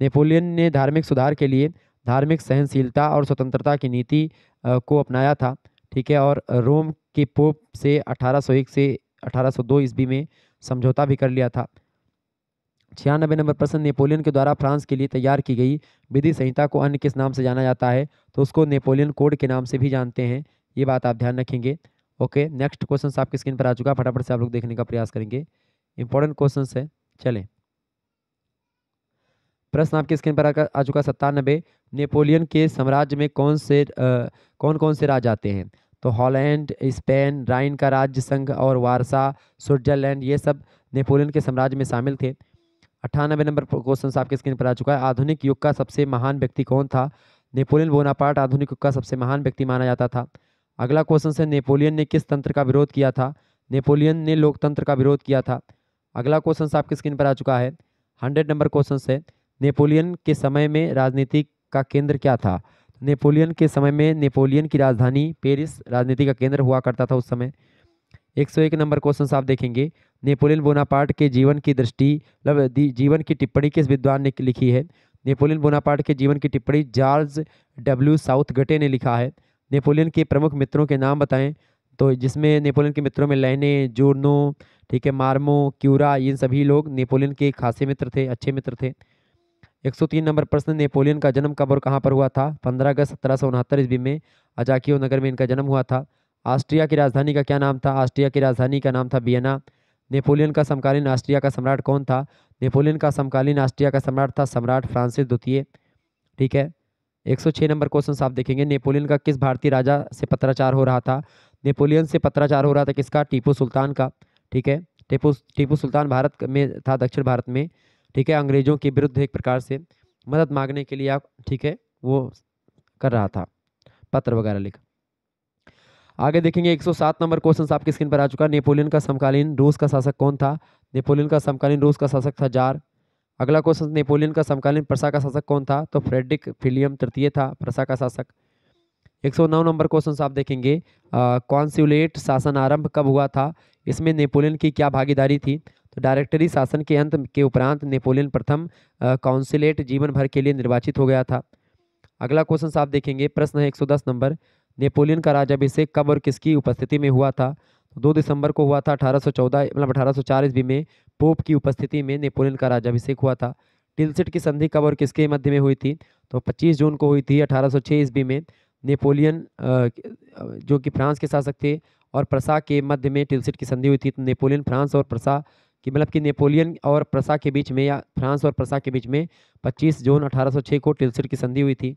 नेपोलियन ने धार्मिक सुधार के लिए धार्मिक सहनशीलता और स्वतंत्रता की नीति को अपनाया था ठीक है और रोम के पोप से अठारह से अठारह ईस्वी में समझौता भी कर लिया था छियानबे नंबर प्रश्न नेपोलियन के द्वारा फ्रांस के लिए तैयार की गई विधि संहिता को अन्य किस नाम से जाना जाता है तो उसको नेपोलियन कोड के नाम से भी जानते हैं ये बात आप ध्यान रखेंगे ओके नेक्स्ट क्वेश्चन आपकी स्क्रीन पर आ चुका है फटाफट से आप लोग देखने का प्रयास करेंगे इंपॉर्टेंट क्वेश्चन है चले प्रश्न आपकी स्क्रीन पर आ चुका सत्तानबे नेपोलियन के साम्राज्य में कौन से आ, कौन कौन से राज आते हैं तो हॉलैंड स्पेन राइन का राज्य संघ और वारसा स्विट्जरलैंड ये सब नेपोलियन के साम्राज्य में शामिल थे अट्ठानबे नंबर क्वेश्चन आपके स्क्रीन पर आ चुका है आधुनिक युग का सबसे महान व्यक्ति कौन था नेपोलियन बोनापार्ट आधुनिक युग का सबसे महान व्यक्ति माना जाता था अगला क्वेश्चन है नेपोलियन ने किस तंत्र का विरोध किया था नेपोलियन ने लोकतंत्र का विरोध किया था अगला क्वेश्चन आपके स्क्रीन पर आ चुका है हंड्रेड नंबर क्वेश्चन है नेपोलियन के समय में राजनीति का केंद्र क्या था नेपोलियन के समय में नेपोलियन की राजधानी पेरिस राजनीति का केंद्र हुआ करता था उस समय एक सौ एक नंबर क्वेश्चन आप देखेंगे नेपोलियन बोनापार्ट के जीवन की दृष्टि मतलब जीवन की टिप्पणी किस विद्वान ने लिखी है नेपोलियन बोनापार्ट के जीवन की टिप्पणी जॉर्ज डब्ल्यू साउथ गटे ने लिखा है नेपोलियन के प्रमुख मित्रों के नाम बताएं तो जिसमें नेपोलियन के मित्रों में लेने जोर्नो ठीक है मार्मो क्यूरा इन सभी लोग नेपोलियन के खासे मित्र थे अच्छे मित्र थे 103 नंबर प्रश्न नेपोलियन का जन्म कब और कहाँ पर हुआ था 15 अगस्त सत्रह सौ ईस्वी में अजाकियो नगर में इनका जन्म हुआ था ऑस्ट्रिया की राजधानी का क्या नाम था ऑस्ट्रिया की राजधानी का नाम था बियना नेपोलियन का समकालीन ऑस्ट्रिया का सम्राट कौन था नेपोलियन का समकालीन ऑस्ट्रिया का सम्राट था सम्राट फ्रांसिस द्वितीय ठीक है 106 नंबर क्वेश्चन आप देखेंगे नेपोलियन का किस भारतीय राजा से पत्राचार हो रहा था नेपोलियन से पत्राचार हो रहा था किसका टीपू सुल्तान का ठीक है टीपू टीपू सुल्तान भारत में था दक्षिण भारत में ठीक है अंग्रेज़ों के विरुद्ध एक प्रकार से मदद मांगने के लिए आप ठीक है वो कर रहा था पत्र वगैरह लिख आगे देखेंगे 107 नंबर क्वेश्चन आपकी स्क्रीन पर आ चुका नेपोलियन का समकालीन रूस का शासक कौन था नेपोलियन का समकालीन रूस का शासक था जार अगला क्वेश्चन नेपोलियन का समकालीन प्रसा का शासक कौन था तो फ्रेडरिक फिलियम तृतीय था प्रसा का शासक 109 नंबर क्वेश्चन आप देखेंगे कॉन्स्यूलेट शासन आरंभ कब हुआ था इसमें नेपोलियन की क्या भागीदारी थी तो डायरेक्टरी शासन के अंत के उपरांत नेपोलियन प्रथम कॉन्सुलेट जीवन भर के लिए निर्वाचित हो गया था अगला क्वेश्चन आप देखेंगे प्रश्न है एक नंबर नेपोलियन का राजाभिषेक कब और किसकी उपस्थिति में हुआ था तो दो दिसंबर को हुआ था 1814 मतलब 1804 ईस्वी में पोप की उपस्थिति में नेपोलियन का राजाभिषेक हुआ था टिलसिट की संधि कब और किसके मध्य में हुई थी तो 25 जून को हुई थी 1806 ईस्वी में नेपोलियन जो कि फ्रांस के शासक थे और प्रसा के मध्य में टिलसिट की संधि हुई थी तो नेपोलियन फ्रांस और प्रसा कि मतलब कि नेपोलियन और प्रसा के बीच में या फ्रांस और प्रसा के बीच में पच्चीस जून छः को टिलसिट की संधि हुई थी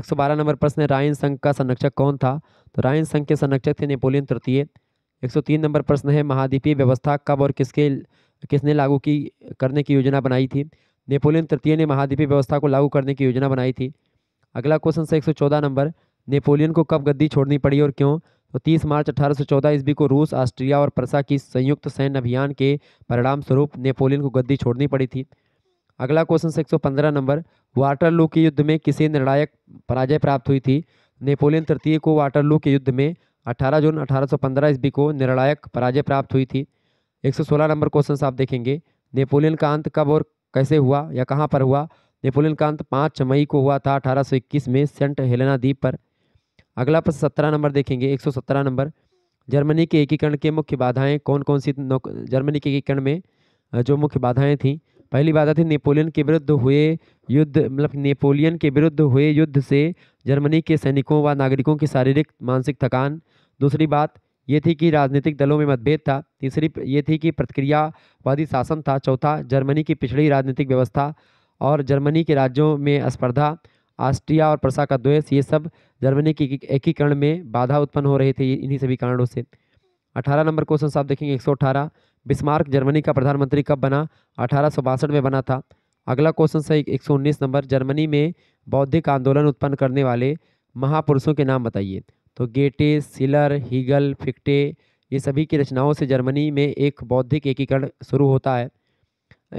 बारह नंबर प्रश्न राइन संघ का संरक्षक कौन था तो राइन संघ के संरक्षक थे नेपोलियन तृतीय 103 नंबर प्रश्न है महाद्वीपीय व्यवस्था कब और किसके किसने लागू की करने की योजना बनाई थी नेपोलियन तृतीय ने महाद्वीपीय व्यवस्था को लागू करने की योजना बनाई थी अगला क्वेश्चन से 114 नंबर नेपोलियन को कब गद्दी छोड़नी पड़ी और क्यों तो 30 मार्च चौदह ईस्वी को रूस ऑस्ट्रिया और प्रसा की संयुक्त सैन्य अभियान के परिणाम स्वरूप नेपोलियन को गद्दी छोड़नी पड़ी थी अगला क्वेश्चन से 115 नंबर वाटरलू के युद्ध में किसे निर्णायक पराजय प्राप्त हुई थी नेपोलियन तृतीय को वाटरलू के युद्ध में 18 जून 1815 ईस्वी को निर्णायक पराजय प्राप्त हुई थी 116 नंबर क्वेश्चन आप देखेंगे नेपोलियन का अंत कब और कैसे हुआ या कहाँ पर हुआ नेपोलियन का अंत पाँच मई को हुआ था 1821 में सेंट हेलेना द्वीप पर अगला प्रश्न सत्रह नंबर देखेंगे एक नंबर जर्मनी के एकीकरण के मुख्य बाधाएँ कौन कौन सी जर्मनी के एकीकरण में जो मुख्य बाधाएँ थीं पहली बात आती नेपोलियन के विरुद्ध हुए युद्ध मतलब नेपोलियन के विरुद्ध हुए युद्ध से जर्मनी के सैनिकों व नागरिकों की शारीरिक मानसिक थकान दूसरी बात ये थी कि राजनीतिक दलों में मतभेद था तीसरी ये थी कि प्रतिक्रियावादी शासन था चौथा जर्मनी की पिछड़ी राजनीतिक व्यवस्था और जर्मनी के राज्यों में स्पर्धा ऑस्ट्रिया और प्रसा का द्वेष ये सब जर्मनी के एकीकरण में बाधा उत्पन्न हो रहे थे इन्हीं सभी कारणों से अठारह नंबर क्वेश्चन साहब देखेंगे एक बिस्मार्क जर्मनी का प्रधानमंत्री कब बना अठारह में बना था अगला क्वेश्चन सही 119 नंबर जर्मनी में बौद्धिक आंदोलन उत्पन्न करने वाले महापुरुषों के नाम बताइए तो गेटे सिलर हीगल फिक्टे ये सभी की रचनाओं से जर्मनी में एक बौद्धिक एकीकरण शुरू होता है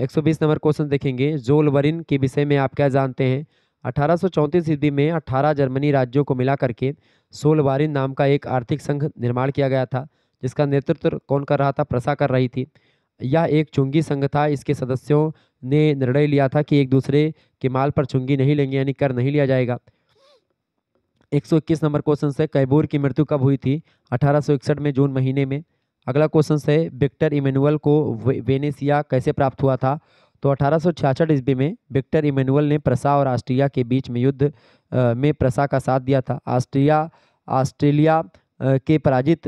120 नंबर क्वेश्चन देखेंगे जोलवरिन के विषय में आप क्या जानते हैं अठारह ईस्वी में 18 जर्मनी राज्यों को मिला करके सोलवारिन नाम का एक आर्थिक संघ निर्माण किया गया था जिसका नेतृत्व कौन कर रहा था प्रसा कर रही थी यह एक चुंगी संघ था इसके सदस्यों ने निर्णय लिया था कि एक दूसरे के माल पर चुंगी नहीं लेंगे यानी कर नहीं लिया जाएगा 121 नंबर क्वेश्चन से कैबूर की मृत्यु कब हुई थी अठारह में जून महीने में अगला क्वेश्चन से विक्टर इमेनुअल को वे, वेनेसिया कैसे प्राप्त हुआ था तो अठारह ईस्वी में विक्टर इमेनुअल ने प्रसा और ऑस्ट्रिया के बीच में युद्ध में प्रसा का साथ दिया था ऑस्ट्रिया ऑस्ट्रेलिया के पराजित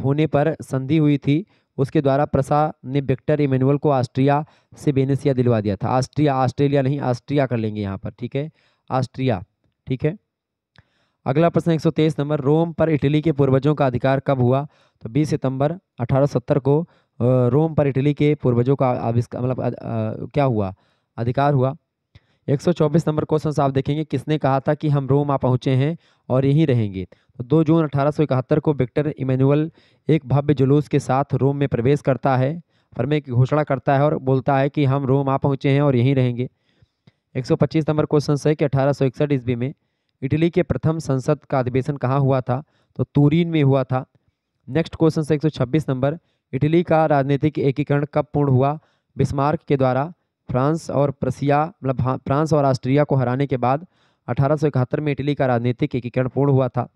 होने पर संधि हुई थी उसके द्वारा प्रसा ने विक्टर इमेनुअल को ऑस्ट्रिया से बेनेसिया दिलवा दिया था ऑस्ट्रिया ऑस्ट्रेलिया नहीं ऑस्ट्रिया कर लेंगे यहाँ पर ठीक है ऑस्ट्रिया ठीक है अगला प्रश्न 123 नंबर रोम पर इटली के पूर्वजों का अधिकार कब हुआ तो 20 सितंबर 1870 को रोम पर इटली के पूर्वजों का आविष्कार मतलब क्या हुआ अधिकार हुआ 124 नंबर क्वेश्चन आप देखेंगे किसने कहा था कि हम रोम आ पहुँचे हैं और यहीं रहेंगे तो दो जून अठारह को विक्टर इमैनुअल एक भव्य जुलूस के साथ रोम में प्रवेश करता है फर्मे की घोषणा करता है और बोलता है कि हम रोम आ पहुँचे हैं और यहीं रहेंगे 125 नंबर क्वेश्चन है कि अठारह ईस्वी में इटली के प्रथम संसद का अधिवेशन कहाँ हुआ था तो तूरीन में हुआ था नेक्स्ट क्वेश्चन है 126 नंबर इटली का राजनीतिक एकीकरण कब पूर्ण हुआ बिस्मार्क के द्वारा फ्रांस और प्रसिया मतलब फ्रांस और ऑस्ट्रिया को हराने के बाद अठारह में इटली का राजनीतिक एकीकरण पूर्ण हुआ था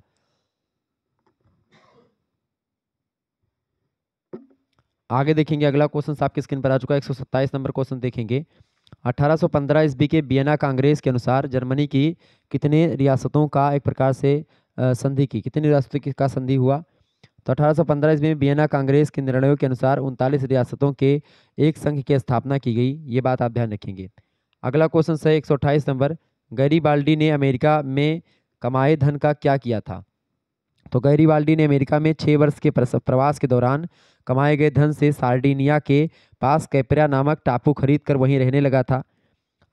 आगे देखेंगे अगला क्वेश्चन आपके स्क्रीन पर आ चुका है एक नंबर क्वेश्चन देखेंगे 1815 ईस्वी के बियना कांग्रेस के अनुसार जर्मनी की कितने रियासतों का एक प्रकार से संधि की कितनी रियासतों का संधि हुआ तो 1815 ईस्वी में बियना कांग्रेस के निर्णयों के अनुसार उनतालीस रियासतों के एक संघ की स्थापना की गई ये बात आप ध्यान रखेंगे अगला क्वेश्चन है एक नंबर गरीबाल्डी ने अमेरिका में कमाए धन का क्या किया था तो गरीबाल्डी ने अमेरिका में छः वर्ष के प्रवास के दौरान कमाए गए धन से सार्डिनिया के पास कैपरा नामक टापू खरीद कर वहीं रहने लगा था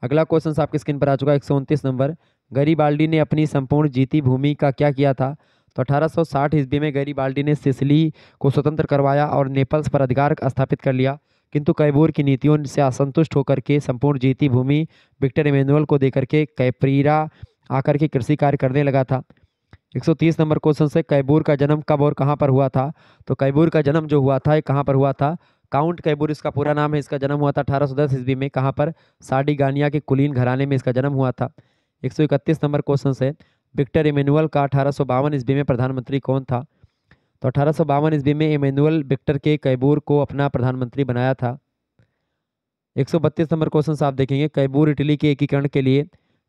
अगला क्वेश्चन आपके स्क्रीन पर आ चुका है एक नंबर गरीबाल्डी ने अपनी संपूर्ण जीती भूमि का क्या किया था तो 1860 ईस्वी में गरीबाल्डी ने सिसली को स्वतंत्र करवाया और नेपल्स पर अधिकार स्थापित कर लिया किंतु कैबूर की नीतियों से असंतुष्ट होकर के संपूर्ण जीती भूमि विक्टर इमेनुअल को देकर के कैप्रीरा आकर के कृषि कार्य करने लगा था 130 नंबर क्वेश्चन से कैबूर का जन्म कब और कहाँ पर हुआ था तो कैबूर का जन्म जो हुआ था कहाँ पर हुआ था काउंट कैबूर इसका पूरा नाम है इसका जन्म हुआ था अठारह सौ दस ईस्वी में कहाँ पर साडी गानिया के कुलीन घराने में इसका जन्म हुआ था एक नंबर क्वेश्चन से विक्टर इमेनुअल का अठारह सौ बावन ईस्वी में प्रधानमंत्री कौन था तो अठारह सौ बावन ईस्वी में इमेनुअल विक्टर के कैबूर को अपना प्रधानमंत्री बनाया था एक सौ बत्तीस नंबर क्वेश्चन आप देखेंगे कैबूर इटली के एकीकरण के लिए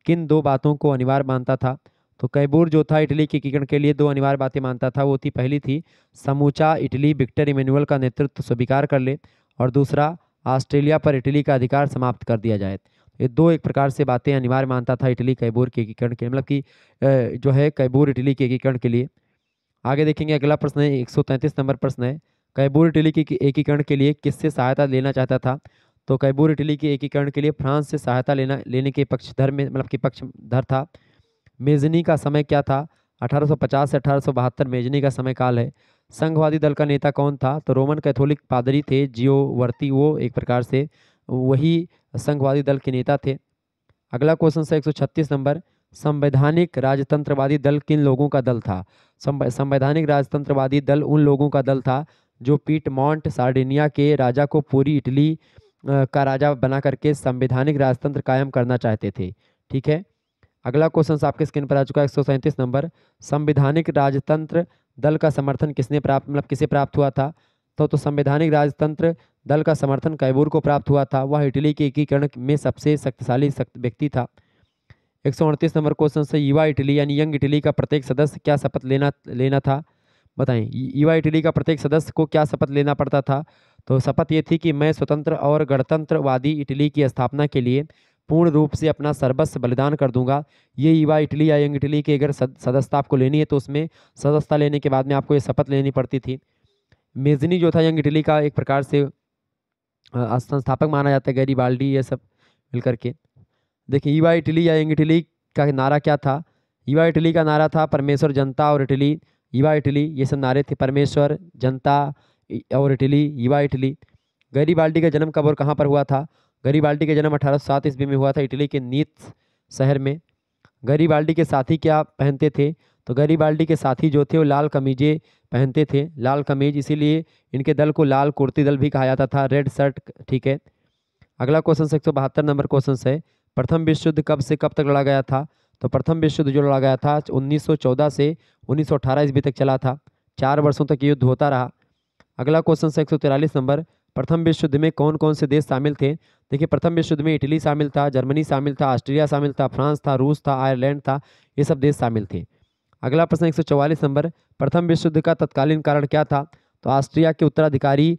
किन दो बातों को अनिवार्य मानता था तो कैबूर जो था इटली के एकीकरण के लिए दो अनिवार्य बातें मानता था वो थी पहली थी समूचा इटली विक्टर इमेनुअल का नेतृत्व स्वीकार कर ले और दूसरा ऑस्ट्रेलिया पर इटली का अधिकार समाप्त कर दिया जाए ये दो एक प्रकार से बातें अनिवार्य मानता था इटली कैबूर के एकीकरण के मतलब कि जो है कैबूर इटली के एकीकरण के लिए आगे देखेंगे अगला प्रश्न है एक नंबर प्रश्न है कैबूर इटली के एकीकरण के लिए किससे सहायता लेना चाहता था तो कैबूर इटली के एकीकरण के लिए फ्रांस से सहायता लेना लेने के पक्षधर में मतलब कि पक्षधर था मेजनी का समय क्या था 1850 से अठारह मेजनी का समय काल है संघवादी दल का नेता कौन था तो रोमन कैथोलिक पादरी थे जियो वर्ती वो एक प्रकार से वही संघवादी दल के नेता थे अगला क्वेश्चन है एक नंबर संवैधानिक राजतंत्रवादी दल किन लोगों का दल था संवैधानिक राजतंत्रवादी दल उन लोगों का दल था जो पीट मॉन्ट सार्डिनिया के राजा को पूरी इटली का राजा बना करके संवैधानिक राजतंत्र कायम करना चाहते थे ठीक है अगला क्वेश्चन आपके स्क्रीन पर आ चुका है एक नंबर संवैधानिक राजतंत्र दल का समर्थन किसने प्राप्त मतलब किसे प्राप्त हुआ था तो तो संवैधानिक राजतंत्र दल का समर्थन कैबूर को प्राप्त हुआ था वह इटली के एकीकरण में सबसे शक्तिशाली व्यक्ति था एक नंबर क्वेश्चन से युवा इटली यानी यंग इटली का प्रत्येक सदस्य क्या शपथ लेना लेना था बताएं युवा इटली का प्रत्येक सदस्य को क्या शपथ लेना पड़ता था तो शपथ ये थी कि मैं स्वतंत्र और गणतंत्रवादी इटली की स्थापना के लिए पूर्ण रूप से अपना सर्वस्व बलिदान कर दूंगा ये युवा इटली या यंग इटली की अगर सदस्यता आपको लेनी है तो उसमें सदस्यता लेने के बाद में आपको ये शपथ लेनी पड़ती थी मेजनी जो था यंग इटली का एक प्रकार से संस्थापक माना जाता है गैरी बाल्डी ये सब मिल करके देखिए युवा इटली या यंग इटली का नारा क्या था युवा इटली का नारा था परमेश्वर जनता और इटली युवा इटली ये सब नारे थे परमेश्वर जनता और इटली युवा इटली गरीबाल्टी का जन्म कब और कहाँ पर हुआ था गरीबाल्टी का जन्म अठारह सौ सात ईस्वी में हुआ था इटली के नीत शहर में गरीबाल्टी के साथी क्या पहनते थे तो गरीबाल्टी के साथी जो थे वो लाल कमीजे पहनते थे लाल कमीज इसीलिए इनके दल को लाल कुर्ती दल भी कहा जाता था रेड शर्ट ठीक है अगला क्वेश्चन एक सौ बहत्तर नंबर क्वेश्चन है प्रथम विश्व युद्ध कब से कब तक लड़ा गया था तो प्रथम विश्व युद्ध जो लड़ा गया था 1914 से 1918 ईस्वी तक चला था चार वर्षों तक युद्ध होता रहा अगला क्वेश्चन से एक नंबर प्रथम विश्व युद्ध में कौन कौन से देश शामिल थे देखिए प्रथम विश्व युद्ध में इटली शामिल था जर्मनी शामिल था ऑस्ट्रेलिया शामिल था फ्रांस था रूस था आयरलैंड था ये सब देश शामिल थे अगला प्रश्न एक नंबर प्रथम विश्व युद्ध का तत्कालीन कारण क्या था तो ऑस्ट्रिया के उत्तराधिकारी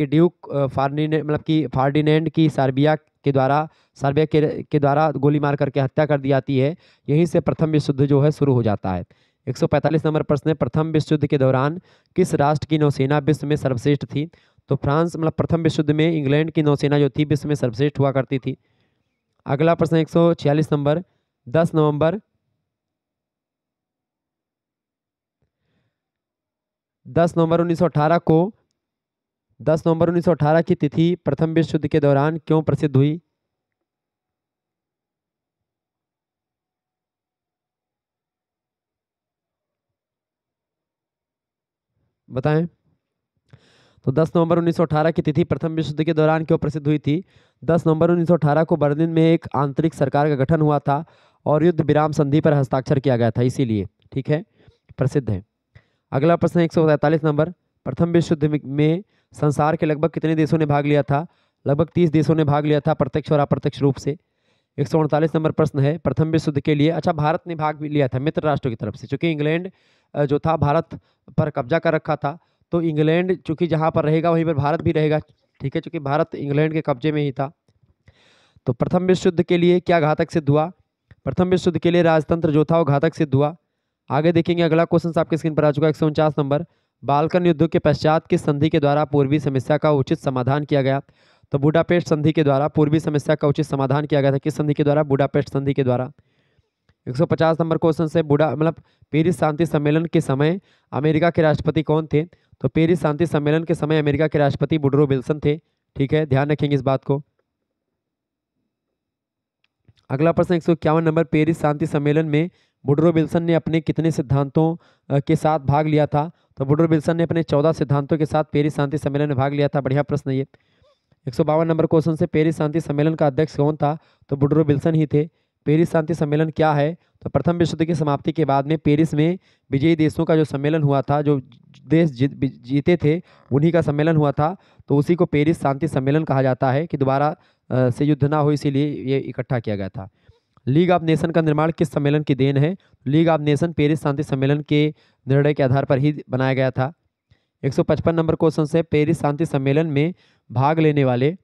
ड्यूक फार्डिने मतलब कि फार्डिनेंड की सार्बिया के द्वारा सर्वे के के द्वारा गोली मार करके हत्या कर दी जाती है यहीं से प्रथम विश्व युद्ध जो है शुरू हो जाता है 145 नंबर प्रश्न है प्रथम विश्व युद्ध के दौरान किस राष्ट्र की नौसेना विश्व में सर्वश्रेष्ठ थी तो फ्रांस मतलब प्रथम विश्व युद्ध में इंग्लैंड की नौसेना जो थी विश्व में सर्वश्रेष्ठ हुआ करती थी अगला प्रश्न एक नंबर दस नवंबर दस नवंबर 1918 को 10 नवंबर 1918 की तिथि प्रथम विश्व युद्ध के दौरान क्यों प्रसिद्ध हुई बताएं तो 10 नवंबर 1918 की तिथि प्रथम विश्व युद्ध के दौरान क्यों प्रसिद्ध हुई थी 10 नवंबर 1918 को बर्लिन में एक आंतरिक सरकार का गठन हुआ था और युद्ध विराम संधि पर हस्ताक्षर किया गया था इसीलिए ठीक है प्रसिद्ध है अगला प्रश्न एक नंबर प्रथम विश्व युद्ध में संसार के लगभग कितने देशों ने भाग लिया था लगभग तीस देशों ने भाग लिया था प्रत्यक्ष और अप्रत्यक्ष रूप से एक सौ नंबर प्रश्न है प्रथम विश्व युद्ध के लिए अच्छा भारत ने भाग भी लिया था मित्र राष्ट्रों की तरफ से चूँकि इंग्लैंड जो था भारत पर कब्जा कर रखा था तो इंग्लैंड चूँकि जहाँ पर रहेगा वहीं पर भारत भी रहेगा ठीक है चूँकि भारत इंग्लैंड के कब्जे में ही था तो प्रथम विश्व युद्ध के लिए क्या घातक सिद्ध हुआ प्रथम विश्व युद्ध के लिए राजतंत्र जो था वो घातक सिद्ध हुआ आगे देखेंगे अगला क्वेश्चन आपके स्क्रीन पर आ चुका है एक नंबर बालकन युद्ध के पश्चात किस संधि के द्वारा पूर्वी समस्या का उचित समाधान किया गया तो बूढ़ापेस्ट संधि के द्वारा पूर्वी समस्या का उचित समाधान किया गया था किस संधि के द्वारा बूढ़ापेट संधि के द्वारा 150 नंबर क्वेश्चन से बूढ़ा मतलब पेरिस शांति सम्मेलन के समय अमेरिका के राष्ट्रपति कौन थे तो पेरिस शांति सम्मेलन के समय अमेरिका के राष्ट्रपति बुडरो विल्सन थे ठीक है ध्यान रखेंगे इस बात को अगला प्रश्न एक नंबर पेरिस शांति सम्मेलन में बुडरो विल्सन ने अपने कितने सिद्धांतों के साथ भाग लिया था तो बुडर विल्सन ने अपने चौदह सिद्धांतों के साथ पेरिस शांति सम्मेलन में भाग लिया था बढ़िया प्रश्न ये एक नंबर क्वेश्चन से पेरिस शांति सम्मेलन का अध्यक्ष कौन था तो बुडरो विल्सन ही थे पेरिस शांति सम्मेलन क्या है तो प्रथम विश्व युद्ध की समाप्ति के बाद में पेरिस में विजयी देशों का जो सम्मेलन हुआ था जो देश जीत जीते थे उन्हीं का सम्मेलन हुआ था तो उसी को पेरिस शांति सम्मेलन कहा जाता है कि दोबारा से युद्ध ना हो इसीलिए ये इकट्ठा किया गया था लीग ऑफ नेशन का निर्माण किस सम्मेलन की देन है तो लीग ऑफ नेशन पेरिस शांति सम्मेलन के निर्णय के आधार पर ही बनाया गया था 155 नंबर क्वेश्चन से पेरिस शांति सम्मेलन में भाग लेने वाले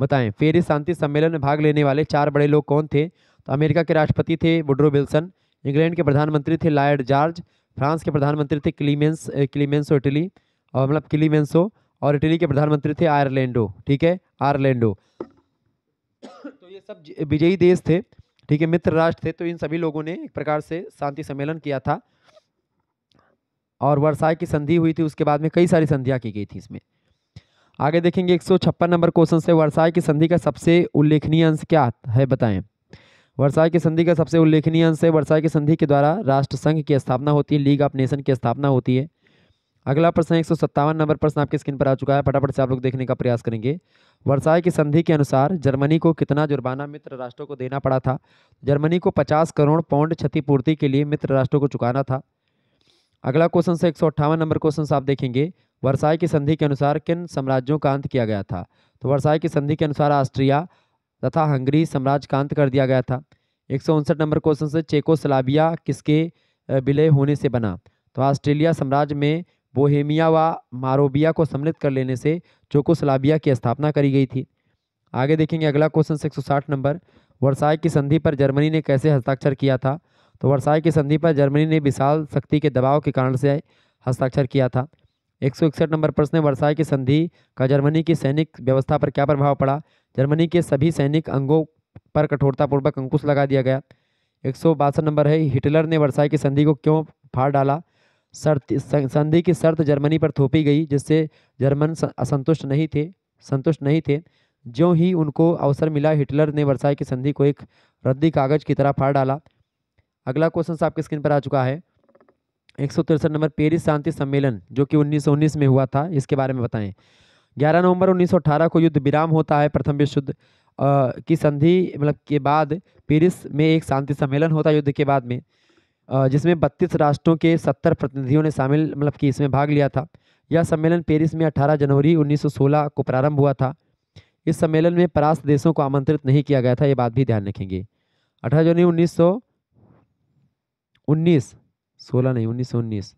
बताएं पेरिस शांति सम्मेलन में भाग लेने वाले चार बड़े लोग कौन थे तो अमेरिका के राष्ट्रपति थे वुड्रो विल्सन इंग्लैंड के प्रधानमंत्री थे लॉयड जॉर्ज फ्रांस के प्रधानमंत्री थे क्लीमेंस क्लीमेंसो इटली और मतलब क्लीमेंसो और इटली के प्रधानमंत्री थे आयरलैंडो ठीक है आयरलैंडो तो ये सब विजयी देश थे ठीक है मित्र राष्ट्र थे तो इन सभी लोगों ने एक प्रकार से शांति सम्मेलन किया था और वर्षाई की संधि हुई थी उसके बाद में कई सारी संधियाँ की गई थी इसमें आगे देखेंगे एक नंबर क्वेश्चन से वर्षाई की संधि का सबसे उल्लेखनीय अंश क्या है बताएं वर्षा की संधि का सबसे उल्लेखनीय अंश है वर्षा की संधि के द्वारा राष्ट्र संघ की स्थापना होती है लीग ऑफ नेशन की स्थापना होती है अगला प्रश्न एक सौ सत्तावन नंबर प्रश्न आपके स्क्रीन पर आ चुका है फटाफट से आप लोग देखने का प्रयास करेंगे वर्षाई की संधि के अनुसार जर्मनी को कितना जुर्माना मित्र राष्ट्रों को देना पड़ा था जर्मनी को 50 करोड़ पौंड क्षतिपूर्ति के लिए मित्र राष्ट्रों को चुकाना था अगला क्वेश्चन से एक सौ अट्ठावन नंबर क्वेश्चन आप देखेंगे वर्षाई की संधि के अनुसार किन साम्राज्यों का अंत किया गया था तो वर्षाई की संधि के अनुसार ऑस्ट्रिया तथा हंगरी साम्राज्य का अंत कर दिया गया था एक नंबर क्वेश्चन से चेको किसके विलय होने से बना तो ऑस्ट्रेलिया साम्राज्य में बोहेमिया व मारोबिया को सम्मिलित कर लेने से चोकोसलाबिया की स्थापना करी गई थी आगे देखेंगे अगला क्वेश्चन एक नंबर वर्षाए की संधि पर जर्मनी ने कैसे हस्ताक्षर किया था तो वर्षाए की संधि पर जर्मनी ने विशाल शक्ति के दबाव के कारण से हस्ताक्षर किया था एक सौ इकसठ नंबर प्रश्न वर्साय की संधि का जर्मनी की सैनिक व्यवस्था पर क्या प्रभाव पड़ा जर्मनी के सभी सैनिक अंगों पर कठोरतापूर्वक अंकुश लगा दिया गया एक सौ बासठ नंबर है हिटलर ने वर्साय की संधि को क्यों फाड़ डाला शर्त संधि की शर्त जर्मनी पर थोपी गई जिससे जर्मन असंतुष्ट नहीं थे संतुष्ट नहीं थे जो ही उनको अवसर मिला हिटलर ने वर्षाई की संधि को एक रद्दी कागज की तरह फाड़ डाला अगला क्वेश्चन आपके स्क्रीन पर आ चुका है एक नंबर पेरिस शांति सम्मेलन जो कि 1919 में हुआ था इसके बारे में बताएं 11 नवंबर 1918 को युद्ध विराम होता है प्रथम विश्व युद्ध की संधि मतलब के बाद पेरिस में एक शांति सम्मेलन होता है युद्ध के बाद में जिसमें बत्तीस राष्ट्रों के सत्तर प्रतिनिधियों ने शामिल मतलब कि इसमें भाग लिया था यह सम्मेलन पेरिस में 18 जनवरी 1916 को प्रारंभ हुआ था इस सम्मेलन में परास्त देशों को आमंत्रित नहीं किया गया था ये बात भी ध्यान रखेंगे अठारह जनवरी उन्नीस उन्नीस सोलह नहीं उन्नीस सौ उन्नीस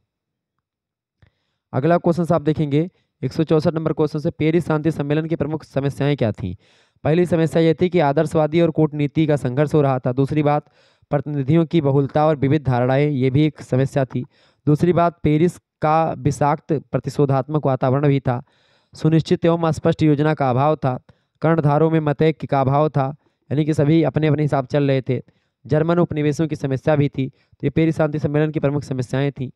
अगला क्वेश्चन आप देखेंगे एक नंबर क्वेश्चन से पेरिस शांति सम्मेलन की प्रमुख समस्याएं क्या थीं पहली समस्या यह थी कि आदर्शवादी और कूटनीति का संघर्ष हो रहा था दूसरी बात प्रतिनिधियों की बहुलता और विविध धारणाएं ये भी एक समस्या थी दूसरी बात पेरिस का विषाक्त प्रतिशोधात्मक वातावरण भी था सुनिश्चित एवं स्पष्ट योजना का अभाव था कर्णधारों में मतैक का अभाव था यानी कि सभी अपने अपने हिसाब चल रहे थे जर्मन उपनिवेशों की समस्या भी थी तो ये पेरिस शांति सम्मेलन की प्रमुख समस्याएँ थीं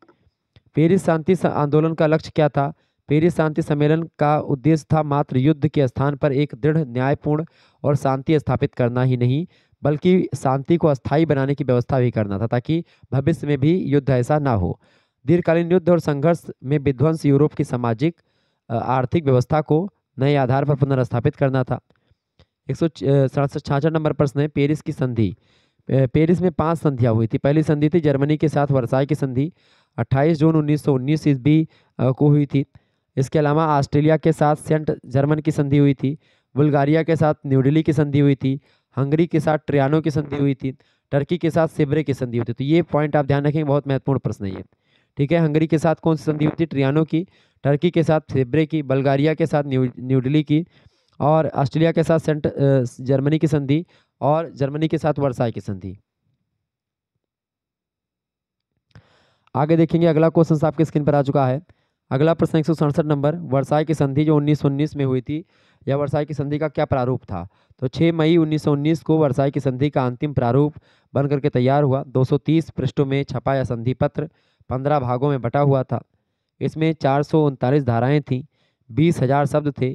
पेरिस शांति आंदोलन का लक्ष्य क्या था पेरिस शांति सम्मेलन का उद्देश्य था मात्र युद्ध के स्थान पर एक दृढ़ न्यायपूर्ण और शांति स्थापित करना ही नहीं बल्कि शांति को अस्थायी बनाने की व्यवस्था भी करना था ताकि भविष्य में भी युद्ध ऐसा ना हो दीर्घकालीन युद्ध और संघर्ष में विध्वंस यूरोप की सामाजिक आर्थिक व्यवस्था को नए आधार पर पुनर्स्थापित करना था एक सौ छाछठ नंबर प्रश्न है पेरिस की संधि पेरिस में पांच संधियां हुई थी पहली संधि थी जर्मनी के साथ वर्षाई की संधि 28 जून 1919 सौ उन्नीस ईस्वी को हुई थी इसके अलावा ऑस्ट्रेलिया के साथ सेंट जर्मन की संधि हुई थी बुल्गारिया के साथ न्यू दिल्ली की संधि हुई थी हंगरी के साथ ट्रियानो की संधि हुई थी टर्की के साथ सिबरे की संधि हुई थी तो ये पॉइंट आप ध्यान रखेंगे बहुत महत्वपूर्ण प्रश्न है ये ठीक है हंगरी के साथ कौन सी संधि हुई थी ट्रियानो की टर्की के साथ सिबरे की बल्गारिया के साथ न्यू न्यूडली की और ऑस्ट्रेलिया के साथ सेंट जर्मनी की संधि और जर्मनी के साथ वर्साई की संधि आगे देखेंगे अगला क्वेश्चन आपके स्क्रीन पर आ चुका है अगला प्रश्न एक नंबर वर्षाई की संधि जो 1919 में हुई थी या वर्षाई की संधि का क्या प्रारूप था तो 6 मई 1919 को वर्षाई की संधि का अंतिम प्रारूप बन करके तैयार हुआ 230 पृष्ठों में छपा संधि पत्र पंद्रह भागों में बटा हुआ था इसमें चार धाराएँ थीं बीस हजार शब्द थे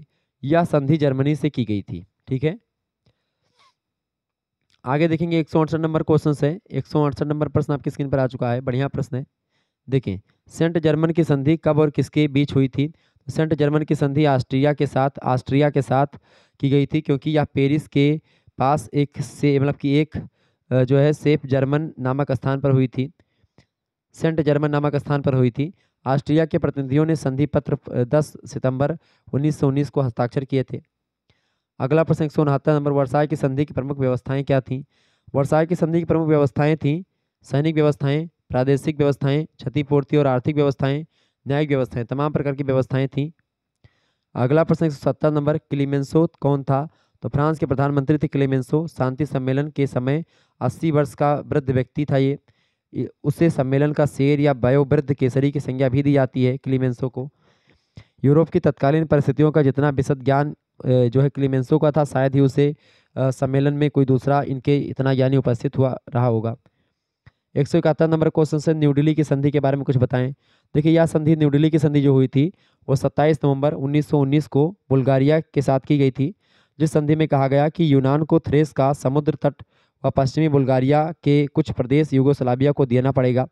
यह संधि जर्मनी से की गई थी ठीक है आगे देखेंगे एक नंबर क्वेश्चन है एक नंबर प्रश्न आपकी स्क्रीन पर आ चुका है बढ़िया प्रश्न है देखें सेंट जर्मन की संधि कब और किसके बीच हुई थी तो सेंट जर्मन की संधि ऑस्ट्रिया के साथ ऑस्ट्रिया के साथ की गई थी क्योंकि यह पेरिस के पास एक से मतलब कि एक जो है सेफ जर्मन नामक स्थान पर हुई थी सेंट जर्मन नामक स्थान पर हुई थी ऑस्ट्रिया के प्रतिनिधियों ने संधि पत्र 10 सितंबर 1919 को हस्ताक्षर किए थे अगला प्रश्न एक सौ उनहत्तर नंबर वर्षाए की संधि की प्रमुख व्यवस्थाएं क्या थीं वर्षाए की संधि की प्रमुख व्यवस्थाएं थीं सैनिक व्यवस्थाएं प्रादेशिक व्यवस्थाएं क्षतिपूर्ति और आर्थिक व्यवस्थाएं न्यायिक व्यवस्थाएं तमाम प्रकार की व्यवस्थाएं थीं अगला प्रश्न एक नंबर क्लीमेंसो कौन था तो फ्रांस के प्रधानमंत्री थे क्लीमेंसो शांति सम्मेलन के समय अस्सी वर्ष का वृद्ध व्यक्ति था ये उसे सम्मेलन का शेर या वयोवृद्ध केसरी की संज्ञा भी दी जाती है क्लीमेंसो को यूरोप की तत्कालीन परिस्थितियों का जितना विशद ज्ञान जो है क्लीमेंसो का था शायद ही उसे सम्मेलन में कोई दूसरा इनके इतना ज्ञानी उपस्थित हुआ रहा होगा एक सौ इकहत्तर नंबर क्वेश्चन से न्यू दिल्ली की संधि के बारे में कुछ बताएं देखिए यह संधि न्यू दिल्ली की संधि जो हुई थी वो 27 नवंबर 1919 को बुल्गारिया के साथ की गई थी जिस संधि में कहा गया कि यूनान को थ्रेस का समुद्र तट व पश्चिमी बुल्गारिया के कुछ प्रदेश यूगोसलाविया को देना पड़ेगा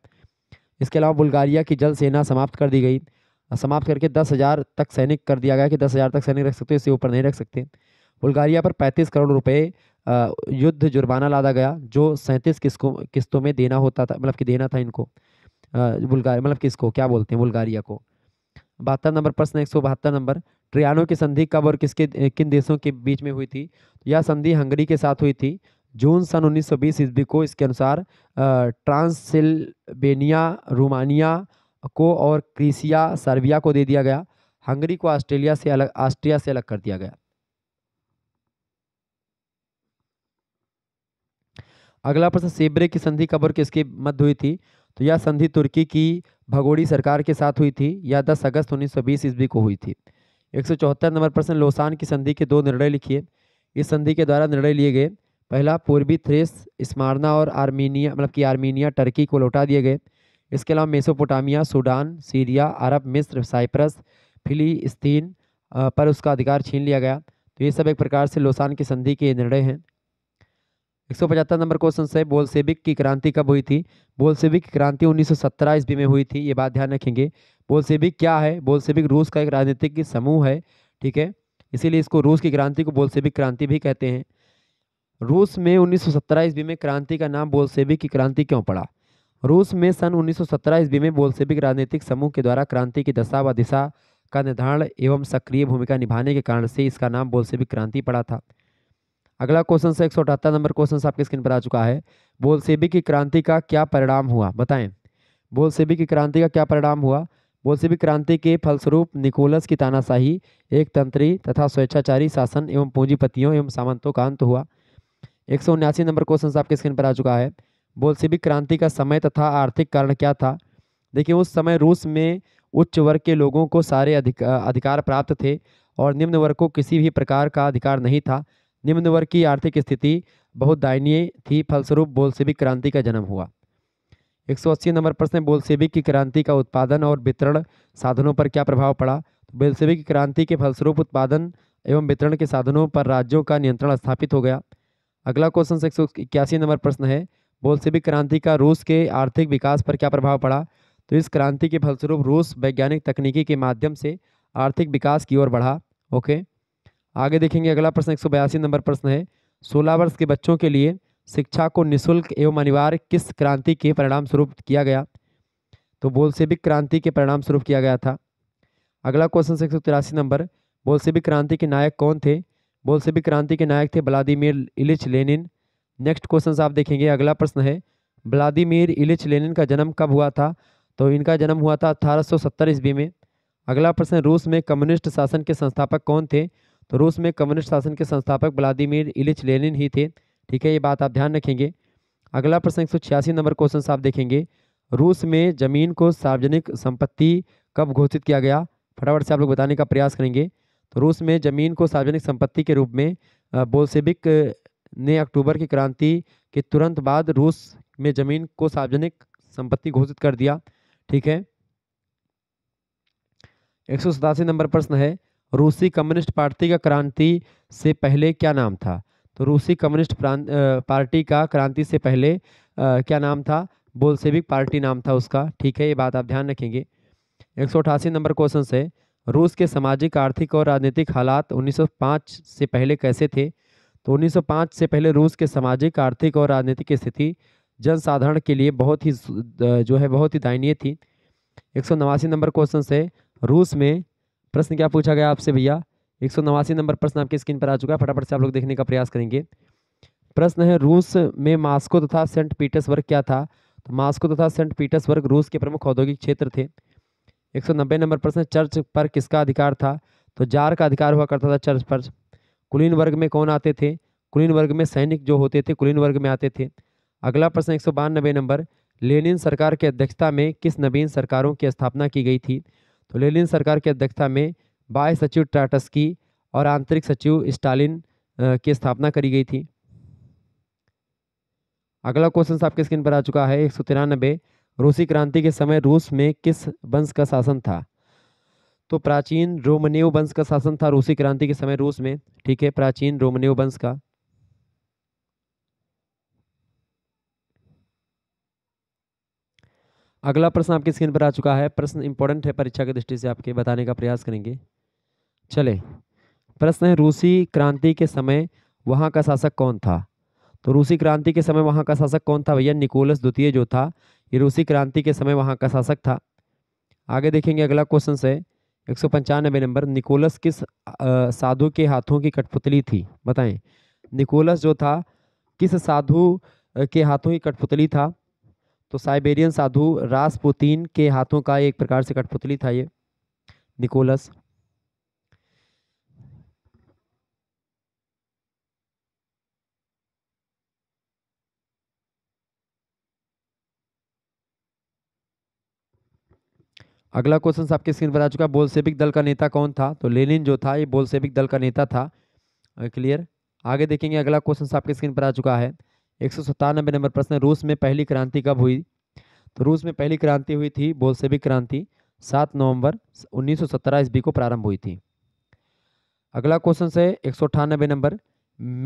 इसके अलावा बुल्गारिया की जल सेना समाप्त कर दी गई समाप्त करके दस हज़ार तक सैनिक कर दिया गया कि दस हज़ार तक सैनिक रख सकते इससे ऊपर नहीं रख सकते बुल्गारिया पर पैंतीस करोड़ रुपये युद्ध जुर्माना लादा गया जो सैंतीस किस्तों किस्तों में देना होता था मतलब कि देना था इनको बुल्गारिया मतलब किसको क्या बोलते हैं बुल्गारिया को बहत्तर नंबर प्रश्न एक सौ बहत्तर नंबर ट्रियानो की संधि कब और किसके किन देशों के बीच में हुई थी तो यह संधि हंगरी के साथ हुई थी जून सन 1920 ईस्वी को इसके अनुसार ट्रांसिल्वेनिया रोमानिया को और क्रीसिया सर्बिया को दे दिया गया हंगरी को ऑस्ट्रेलिया से अलग ऑस्ट्रिया से अलग कर दिया गया अगला प्रश्न सेबरे की संधि कब और किसके मध्य हुई थी तो यह संधि तुर्की की भगोड़ी सरकार के साथ हुई थी यह दस अगस्त 1920 ईस्वी को हुई थी एक नंबर प्रश्न लोसान की संधि के दो निर्णय लिखिए इस संधि के द्वारा निर्णय लिए गए पहला पूर्वी थ्रेस स्मारना और आर्मीनिया मतलब कि आर्मीनिया टर्की को लौटा दिए गए इसके अलावा मेसोपोटामिया सूडान सीरिया अरब मिस्र साइप्रस फिलीस्तीन पर उसका अधिकार छीन लिया गया तो ये सब एक प्रकार से लोसान की संधि के निर्णय हैं एक सौ पचहत्तर नंबर क्वेश्चन से बोलसेविक की क्रांति कब हुई थी बोलसेविक की क्रांति 1917 ईस्वी में हुई थी ये बात ध्यान रखेंगे बोलसेविक क्या है बोलसेविक रूस का एक राजनीतिक समूह है ठीक है इसीलिए इसको रूस की क्रांति को बोलसेविक क्रांति भी कहते हैं रूस में 1917 ईस्वी में क्रांति का नाम बोलसेविक की क्रांति क्यों पड़ा रूस में सन उन्नीस ईस्वी में बोलसेविक राजनीतिक समूह के द्वारा क्रांति की दशा व दिशा का निर्धारण एवं सक्रिय भूमिका निभाने के कारण से इसका नाम बोलसेविक क्रांति पड़ा था अगला क्वेश्चन से एक नंबर क्वेश्चन आपके स्क्रीन पर आ चुका है बोलसेबी की क्रांति का क्या परिणाम हुआ बताएं बोलसेबी की क्रांति का क्या परिणाम हुआ बोलसेबी क्रांति के फलस्वरूप निकोलस की तानाशाही एक तंत्री तथा स्वेच्छाचारी शासन एवं पूंजीपतियों एवं सामंतों का अंत हुआ एक सौ उन्यासी नंबर क्वेश्चन आपके स्क्रीन पर आ चुका है बोलसेबी क्रांति का समय तथा आर्थिक कारण क्या था देखिए उस समय रूस में उच्च वर्ग के लोगों को सारे अधिक अधिकार प्राप्त थे और निम्न वर्ग को किसी भी प्रकार का अधिकार नहीं था निम्न वर्ग की आर्थिक स्थिति बहुत दयनीय थी फलस्वरूप बोलसेविक क्रांति का जन्म हुआ 180 नंबर प्रश्न बोलसेविक की क्रांति का उत्पादन और वितरण साधनों पर क्या प्रभाव पड़ा बोलसेविक क्रांति के फलस्वरूप उत्पादन एवं वितरण के साधनों पर राज्यों का नियंत्रण स्थापित हो गया अगला क्वेश्चन एक सौ इक्यासी नंबर प्रश्न है बोलसेविक क्रांति का रूस के आर्थिक विकास पर क्या प्रभाव पड़ा तो इस क्रांति के फलस्वरूप रूस वैज्ञानिक तकनीकी के माध्यम से आर्थिक विकास की ओर बढ़ा ओके आगे देखेंगे अगला प्रश्न एक नंबर प्रश्न है सोलह वर्ष के बच्चों के लिए शिक्षा को निःशुल्क एवं अनिवार्य किस क्रांति के परिणाम स्वरूप किया गया तो बोलसेविक क्रांति के परिणाम स्वरूप किया गया था अगला क्वेश्चन एक सौ तिरासी नंबर बोलसेविक क्रांति के नायक कौन थे बोलसेविक क्रांति के नायक थे Vladimir Ilyich Lenin next question आप देखेंगे अगला प्रश्न है ब्लादिमिर इलिच लेनिन का जन्म कब हुआ था तो इनका जन्म हुआ था अठारह सौ ईस्वी में अगला प्रश्न रूस में कम्युनिस्ट शासन के संस्थापक कौन थे तो रूस में कम्युनिस्ट शासन के संस्थापक व्लादिमिर इलिच लेनिन ही थे ठीक है ये बात आप ध्यान रखेंगे अगला प्रश्न एक नंबर क्वेश्चन आप देखेंगे रूस में जमीन को सार्वजनिक संपत्ति कब घोषित किया गया फटाफट से आप लोग बताने का प्रयास करेंगे तो रूस में जमीन को सार्वजनिक संपत्ति के रूप में बोल्सेबिक ने अक्टूबर की क्रांति के तुरंत बाद रूस में जमीन को सार्वजनिक संपत्ति घोषित कर दिया ठीक है एक नंबर प्रश्न है रूसी कम्युनिस्ट पार्टी का क्रांति से पहले क्या नाम था तो रूसी कम्युनिस्ट पार्टी का क्रांति से पहले आ, क्या नाम था बोल्सेविक पार्टी नाम था उसका ठीक है ये बात आप ध्यान रखेंगे एक नंबर क्वेश्चन से रूस के सामाजिक आर्थिक और राजनीतिक हालात 1905 से पहले कैसे थे तो 1905 से पहले रूस के सामाजिक आर्थिक और राजनीतिक स्थिति जनसाधारण के लिए बहुत ही जो है बहुत ही दयनीय थी एक नंबर क्वेश्चन से रूस में प्रश्न क्या पूछा गया आपसे भैया एक सौ नवासी नंबर प्रश्न आपके स्क्रीन पर आ चुका है फटाफट से आप लोग देखने का प्रयास करेंगे प्रश्न है रूस में मास्को तथा सेंट पीटर्सबर्ग क्या था तो मास्को तथा सेंट पीटर्सबर्ग रूस के प्रमुख औद्योगिक क्षेत्र थे एक सौ नब्बे नंबर प्रश्न चर्च पर किसका अधिकार था तो जार का अधिकार हुआ करता था चर्च पर कुलीन वर्ग में कौन आते थे कुलीन वर्ग में सैनिक जो होते थे कुलीन वर्ग में आते थे अगला प्रश्न एक सौ बानबे नंबर लेनिन सरकार की अध्यक्षता में किस नवीन सरकारों की स्थापना की गई थी तो लेलिन सरकार की अध्यक्षता में बाह्य सचिव टाटस्की और आंतरिक सचिव स्टालिन की स्थापना करी गई थी अगला क्वेश्चन आपके स्क्रीन पर आ चुका है एक सौ तिरानबे रूसी क्रांति के समय रूस में किस वंश का शासन था तो प्राचीन रोमनेव वंश का शासन था रूसी क्रांति के समय रूस में ठीक है प्राचीन रोमनेव वंश का अगला प्रश्न आपकी स्क्रीन पर आ चुका है प्रश्न इंपॉर्टेंट है परीक्षा की दृष्टि से आपके बताने का प्रयास करेंगे चले प्रश्न है रूसी क्रांति के समय वहाँ का शासक कौन था तो रूसी क्रांति के समय वहाँ का शासक कौन था भैया निकोलस द्वितीय जो था ये रूसी क्रांति के समय वहाँ का शासक था आगे देखेंगे अगला क्वेश्चन से एक सौ पंचानबे नंबर निकोलस किस साधु के हाथों की कठपुतली थी बताएं निकोलस जो था किस साधु के हाथों की कठपुतली था तो साइबेरियन साधु रासपुतीन के हाथों का एक प्रकार से कठपुतली था ये निकोलस अगला क्वेश्चन आपके स्क्रीन पर आ चुका है बोलसेविक दल का नेता कौन था तो लेनिन जो था ये बोलसेविक दल का नेता था क्लियर आगे देखेंगे अगला क्वेश्चन आपके स्क्रीन पर आ चुका है एक नंबर प्रश्न रूस में पहली क्रांति कब हुई तो रूस में पहली क्रांति हुई थी बोल्सेविक क्रांति सात नवंबर 1917 ईस्वी को प्रारंभ हुई थी अगला क्वेश्चन से एक नंबर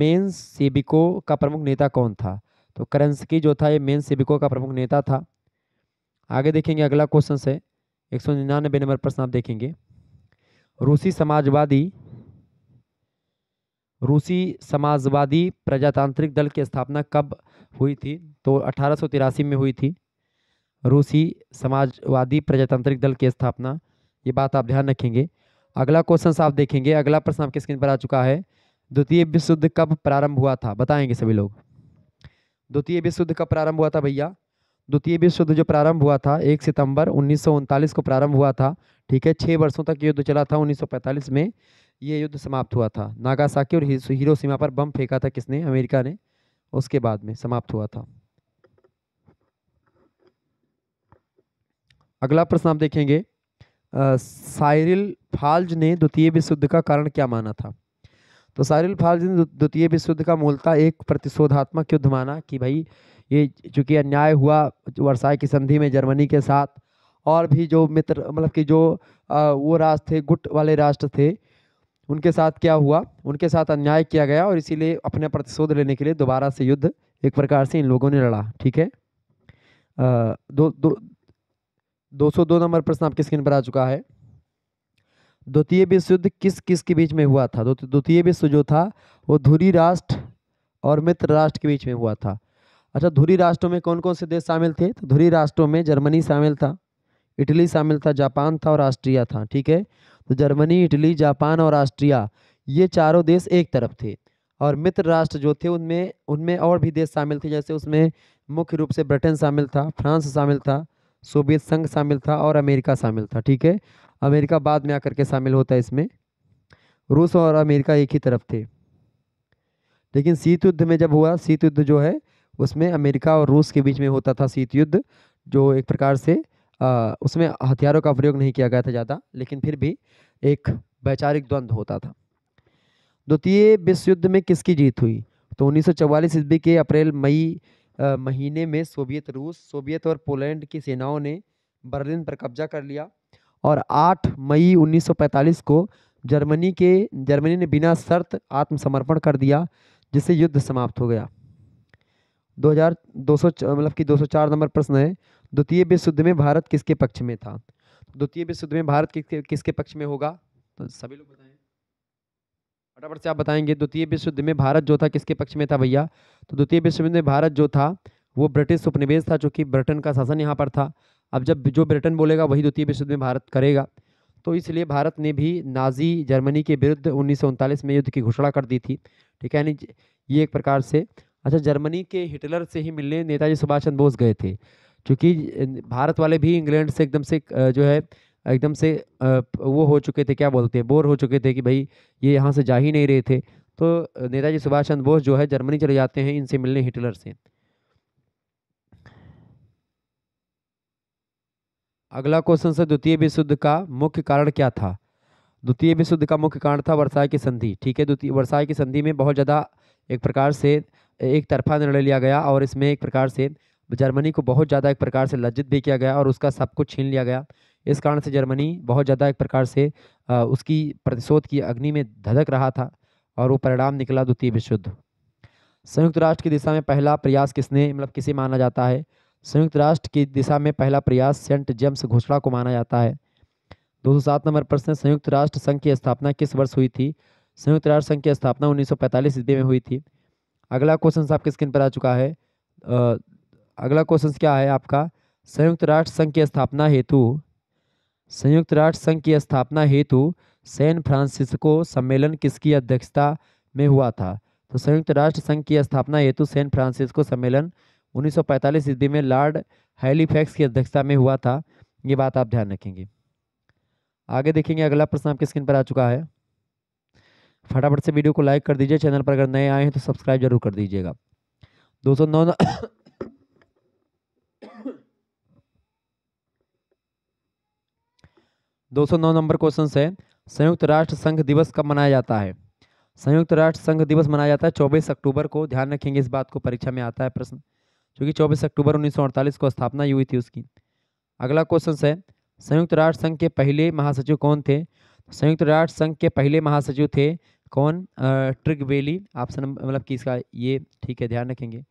मेन सेबिको का प्रमुख नेता कौन था तो करेंसकी जो था ये मेन सेबिको का प्रमुख नेता था आगे देखेंगे अगला क्वेश्चन से एक नंबर प्रश्न आप देखेंगे रूसी समाजवादी रूसी समाजवादी प्रजातांत्रिक दल की स्थापना कब हुई थी तो अठारह में हुई थी रूसी समाजवादी प्रजातांत्रिक दल की स्थापना ये बात आप ध्यान रखेंगे अगला क्वेश्चन आप देखेंगे अगला प्रश्न आपके स्क्रीन पर आ चुका है द्वितीय विश्व युद्ध कब प्रारंभ हुआ था बताएंगे सभी लोग द्वितीय विश्व युद्ध कब प्रारंभ हुआ था भैया द्वितीय विश्व युद्ध जो प्रारंभ हुआ था एक सितंबर उन्नीस को प्रारंभ हुआ था ठीक है छः वर्षों तक युद्ध चला था उन्नीस में ये युद्ध समाप्त हुआ था नागासाकी और सीमा पर बम फेंका था किसने अमेरिका ने उसके बाद में समाप्त हुआ था अगला प्रश्न आप देखेंगे आ, साइरिल फाल्ज ने द्वितीय विश्व युद्ध का कारण क्या माना था तो साइरिल फाल्ज ने द्वितीय विश्व युद्ध का मूलतः एक प्रतिशोधात्मक युद्ध माना कि भाई ये चूंकि अन्याय हुआ वर्षाई की संधि में जर्मनी के साथ और भी जो मित्र मतलब कि जो आ, वो राष्ट्र थे गुट वाले राष्ट्र थे उनके साथ क्या हुआ उनके साथ अन्याय किया गया और इसीलिए अपने प्रतिशोध लेने के लिए दोबारा से युद्ध एक प्रकार से इन लोगों ने लड़ा ठीक है आ, दो दो दो सौ दो नंबर प्रश्न आपके स्क्रीन पर आ चुका है द्वितीय विश्व युद्ध किस किस के बीच में हुआ था द्वितीय विश्व जो था वो धुरी राष्ट्र और मित्र राष्ट्र के बीच में हुआ था अच्छा धुरी राष्ट्रों में कौन कौन से देश शामिल थे तो धुरी राष्ट्रों में जर्मनी शामिल था इटली शामिल था जापान था और ऑस्ट्रिया था ठीक है तो जर्मनी इटली जापान और ऑस्ट्रिया ये चारों देश एक तरफ थे और मित्र राष्ट्र जो थे उनमें उनमें और भी देश शामिल थे जैसे उसमें मुख्य रूप से ब्रिटेन शामिल था फ्रांस शामिल था सोवियत संघ शामिल था और अमेरिका शामिल था ठीक है अमेरिका बाद में आकर के शामिल होता है इसमें रूस और अमेरिका एक ही तरफ थे लेकिन शीत युद्ध में जब हुआ शीत युद्ध जो है उसमें अमेरिका और रूस के बीच में होता था शीत युद्ध जो एक प्रकार से उसमें हथियारों का प्रयोग नहीं किया गया था ज़्यादा लेकिन फिर भी एक वैचारिक द्वंद्व होता था द्वितीय विश्व युद्ध में किसकी जीत हुई तो 1944 ईस्वी के अप्रैल मई महीने में सोवियत रूस सोवियत और पोलैंड की सेनाओं ने बर्लिन पर कब्जा कर लिया और 8 मई 1945 को जर्मनी के जर्मनी ने बिना शर्त आत्मसमर्पण कर दिया जिससे युद्ध समाप्त हो गया दो 200 मतलब कि 204 नंबर प्रश्न है द्वितीय विश्व युद्ध में भारत किसके पक्ष में था तो द्वितीय विश्व युद्ध में भारत किसके किसके पक्ष में होगा तो सभी लोग बताएं फटाफट से आप बताएंगे द्वितीय विश्व युद्ध में भारत जो था किसके पक्ष में था भैया तो द्वितीय विश्व युद्ध में भारत जो था वो ब्रिटिश उपनिवेश था जो कि ब्रिटेन का शासन यहाँ पर था अब जब जो ब्रिटेन बोलेगा वही द्वितीय विश्व युद्ध में भारत करेगा तो इसलिए भारत ने भी नाजी जर्मनी के विरुद्ध उन्नीस में युद्ध की घोषणा कर दी थी ठीक है यानी ये एक प्रकार से अच्छा जर्मनी के हिटलर से ही मिलने नेताजी सुभाष चंद्र बोस गए थे क्योंकि भारत वाले भी इंग्लैंड से एकदम से जो है एकदम से वो हो चुके थे क्या बोलते हैं बोर हो चुके थे कि भाई ये यहाँ से जा ही नहीं रहे थे तो नेताजी सुभाष चंद्र बोस जो है जर्मनी चले जाते हैं इनसे मिलने हिटलर से अगला क्वेश्चन सर द्वितीय विश्व युद्ध का मुख्य कारण क्या था द्वितीय विश्व युद्ध का मुख्य कारण था वर्षाई की संधि ठीक है द्वितीय वर्षाई की संधि में बहुत ज़्यादा एक प्रकार से एक तरफा निर्णय लिया गया और इसमें एक प्रकार से जर्मनी को बहुत ज़्यादा एक प्रकार से लज्जित भी किया गया और उसका सब कुछ छीन लिया गया इस कारण से जर्मनी बहुत ज़्यादा एक प्रकार से उसकी प्रतिशोध की अग्नि में धधक रहा था और वो परिणाम निकला द्वितीय विश्व युद्ध संयुक्त राष्ट्र की दिशा में पहला प्रयास किसने मतलब किसे माना जाता है संयुक्त राष्ट्र की दिशा में पहला प्रयास सेंट जेम्स घोषणा को माना जाता है दो नंबर प्रश्न संयुक्त राष्ट्र संघ की स्थापना किस वर्ष हुई थी संयुक्त राष्ट्र संघ की स्थापना 1945 ईस्वी में हुई थी अगला क्वेश्चन साहब किस स्क्रीन पर आ चुका है अगला क्वेश्चन क्या है आपका संयुक्त राष्ट्र संघ की स्थापना हेतु संयुक्त राष्ट्र संघ की स्थापना हेतु सैन फ्रांसिस्को सम्मेलन किसकी अध्यक्षता में हुआ था तो संयुक्त राष्ट्र संघ की स्थापना हेतु सैन फ्रांसिस्को सम्मेलन 1945 ईस्वी में लॉर्ड हेलीफैक्स की अध्यक्षता में हुआ था ये बात आप ध्यान रखेंगे आगे देखेंगे अगला प्रश्न आपकी स्क्रीन पर आ चुका है फटाफट से वीडियो को लाइक कर दीजिए चैनल पर अगर नए आए हैं तो सब्सक्राइब जरूर कर दीजिएगा दो सौ नौ 209 नंबर क्वेश्चन है संयुक्त राष्ट्र संघ दिवस कब मनाया जाता है संयुक्त राष्ट्र संघ दिवस मनाया जाता है चौबीस अक्टूबर को ध्यान रखेंगे इस बात को परीक्षा में आता है प्रश्न क्योंकि चौबीस अक्टूबर 1948 को स्थापना हुई थी उसकी अगला क्वेश्चन है संयुक्त राष्ट्र संघ के पहले महासचिव कौन थे संयुक्त राष्ट्र संघ के पहले महासचिव थे कौन ट्रिगवेली ऑप्शन मतलब कि इसका ये ठीक है ध्यान रखेंगे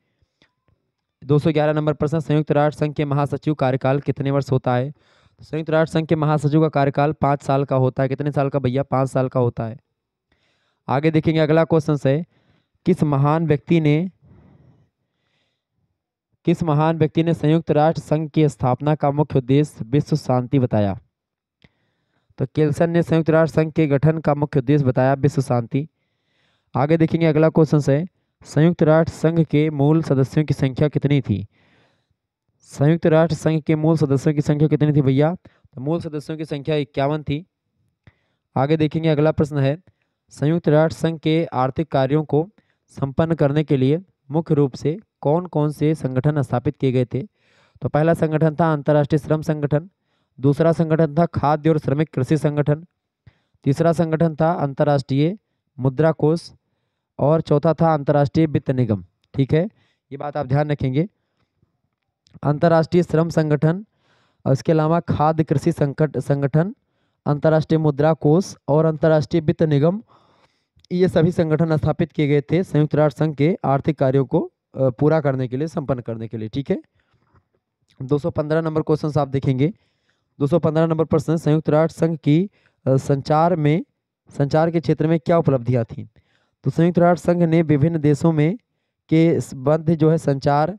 211 नंबर प्रश्न संयुक्त राष्ट्र संघ के महासचिव कार्यकाल कितने वर्ष होता है संयुक्त राष्ट्र संघ के महासचिव का कार्यकाल पाँच साल का होता है कितने साल का भैया पाँच साल का होता है आगे देखेंगे अगला क्वेश्चन से किस महान व्यक्ति ने किस महान व्यक्ति ने संयुक्त राष्ट्र संघ की स्थापना का मुख्य उद्देश्य विश्व शांति बताया तो केल्सन ने संयुक्त राष्ट्र संघ के गठन का मुख्य उद्देश्य बताया विश्व शांति आगे देखेंगे अगला क्वेश्चन से संयुक्त राष्ट्र संघ के मूल सदस्यों की संख्या कितनी थी संयुक्त राष्ट्र संघ के मूल सदस्यों की संख्या कितनी थी भैया तो मूल सदस्यों की संख्या इक्यावन थी आगे देखेंगे अगला प्रश्न है संयुक्त राष्ट्र संघ के आर्थिक कार्यों को संपन्न करने के लिए मुख्य रूप से कौन कौन से संगठन स्थापित किए गए थे तो पहला संगठन था अंतर्राष्ट्रीय श्रम संगठन दूसरा संगठन था खाद्य और श्रमिक कृषि संगठन तीसरा संगठन था अंतर्राष्ट्रीय मुद्रा कोष और चौथा था अंतर्राष्ट्रीय वित्त निगम ठीक है ये बात आप ध्यान रखेंगे अंतर्राष्ट्रीय श्रम संगठन और इसके अलावा खाद्य कृषि संकट संगठन अंतर्राष्ट्रीय मुद्रा कोष और अंतर्राष्ट्रीय वित्त निगम ये सभी संगठन स्थापित किए गए थे संयुक्त राष्ट्र संघ के आर्थिक कार्यों को पूरा करने के लिए संपन्न करने के लिए ठीक है 215 नंबर क्वेश्चन आप देखेंगे 215 नंबर प्रश्न संयुक्त राष्ट्र संघ की संचार में संचार के क्षेत्र में क्या उपलब्धियाँ थीं तो संयुक्त राष्ट्र संघ ने विभिन्न देशों में के संबंध जो है संचार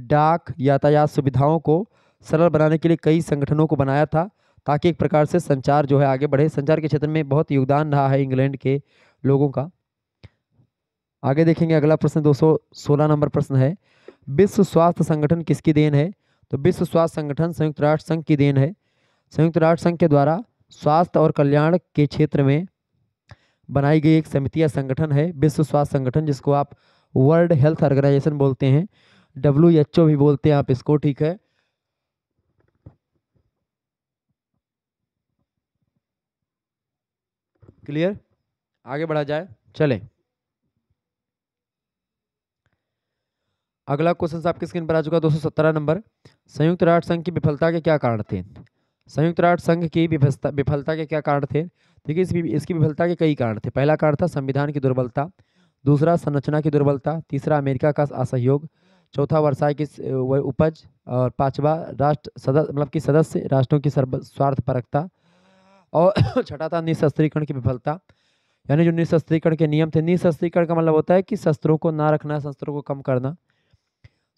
डाक यातायात सुविधाओं को सरल बनाने के लिए कई संगठनों को बनाया था ताकि एक प्रकार से संचार जो है आगे बढ़े संचार के क्षेत्र में बहुत योगदान रहा है इंग्लैंड के लोगों का आगे देखेंगे अगला प्रश्न सोलह नंबर प्रश्न है विश्व स्वास्थ्य संगठन किसकी देन है तो विश्व स्वास्थ्य संगठन संयुक्त राष्ट्र संघ की देन है संयुक्त राष्ट्र संघ के द्वारा स्वास्थ्य और कल्याण के क्षेत्र में बनाई गई एक समिति या संगठन है विश्व स्वास्थ्य संगठन जिसको आप वर्ल्ड हेल्थ ऑर्गेनाइजेशन बोलते हैं डब्ल्यू एच ओ भी बोलते हैं आप इसको ठीक है क्लियर आगे बढ़ा जाए चले अगला क्वेश्चन आपकी स्क्रीन पर आ चुका दोस्तों सत्रह नंबर संयुक्त राष्ट्र संघ की विफलता के क्या कारण थे संयुक्त राष्ट्र संघ की विफलता विफलता के क्या कारण थे देखिए इस इसकी विफलता के कई कारण थे पहला कारण था संविधान की दुर्बलता दूसरा संरचना की दुर्बलता तीसरा अमेरिका का असहयोग चौथा वर्षा की उपज और पांचवा राष्ट्र सदस्य मतलब कि सदस्य राष्ट्रों की सर्व स्वार्थ परकता और छठा था निशस्त्रीकरण की विफलता यानी जो निशस्त्रीकरण के नियम थे निःशस्त्रीकरण का मतलब होता है कि शस्त्रों को ना रखना शस्त्रों को कम करना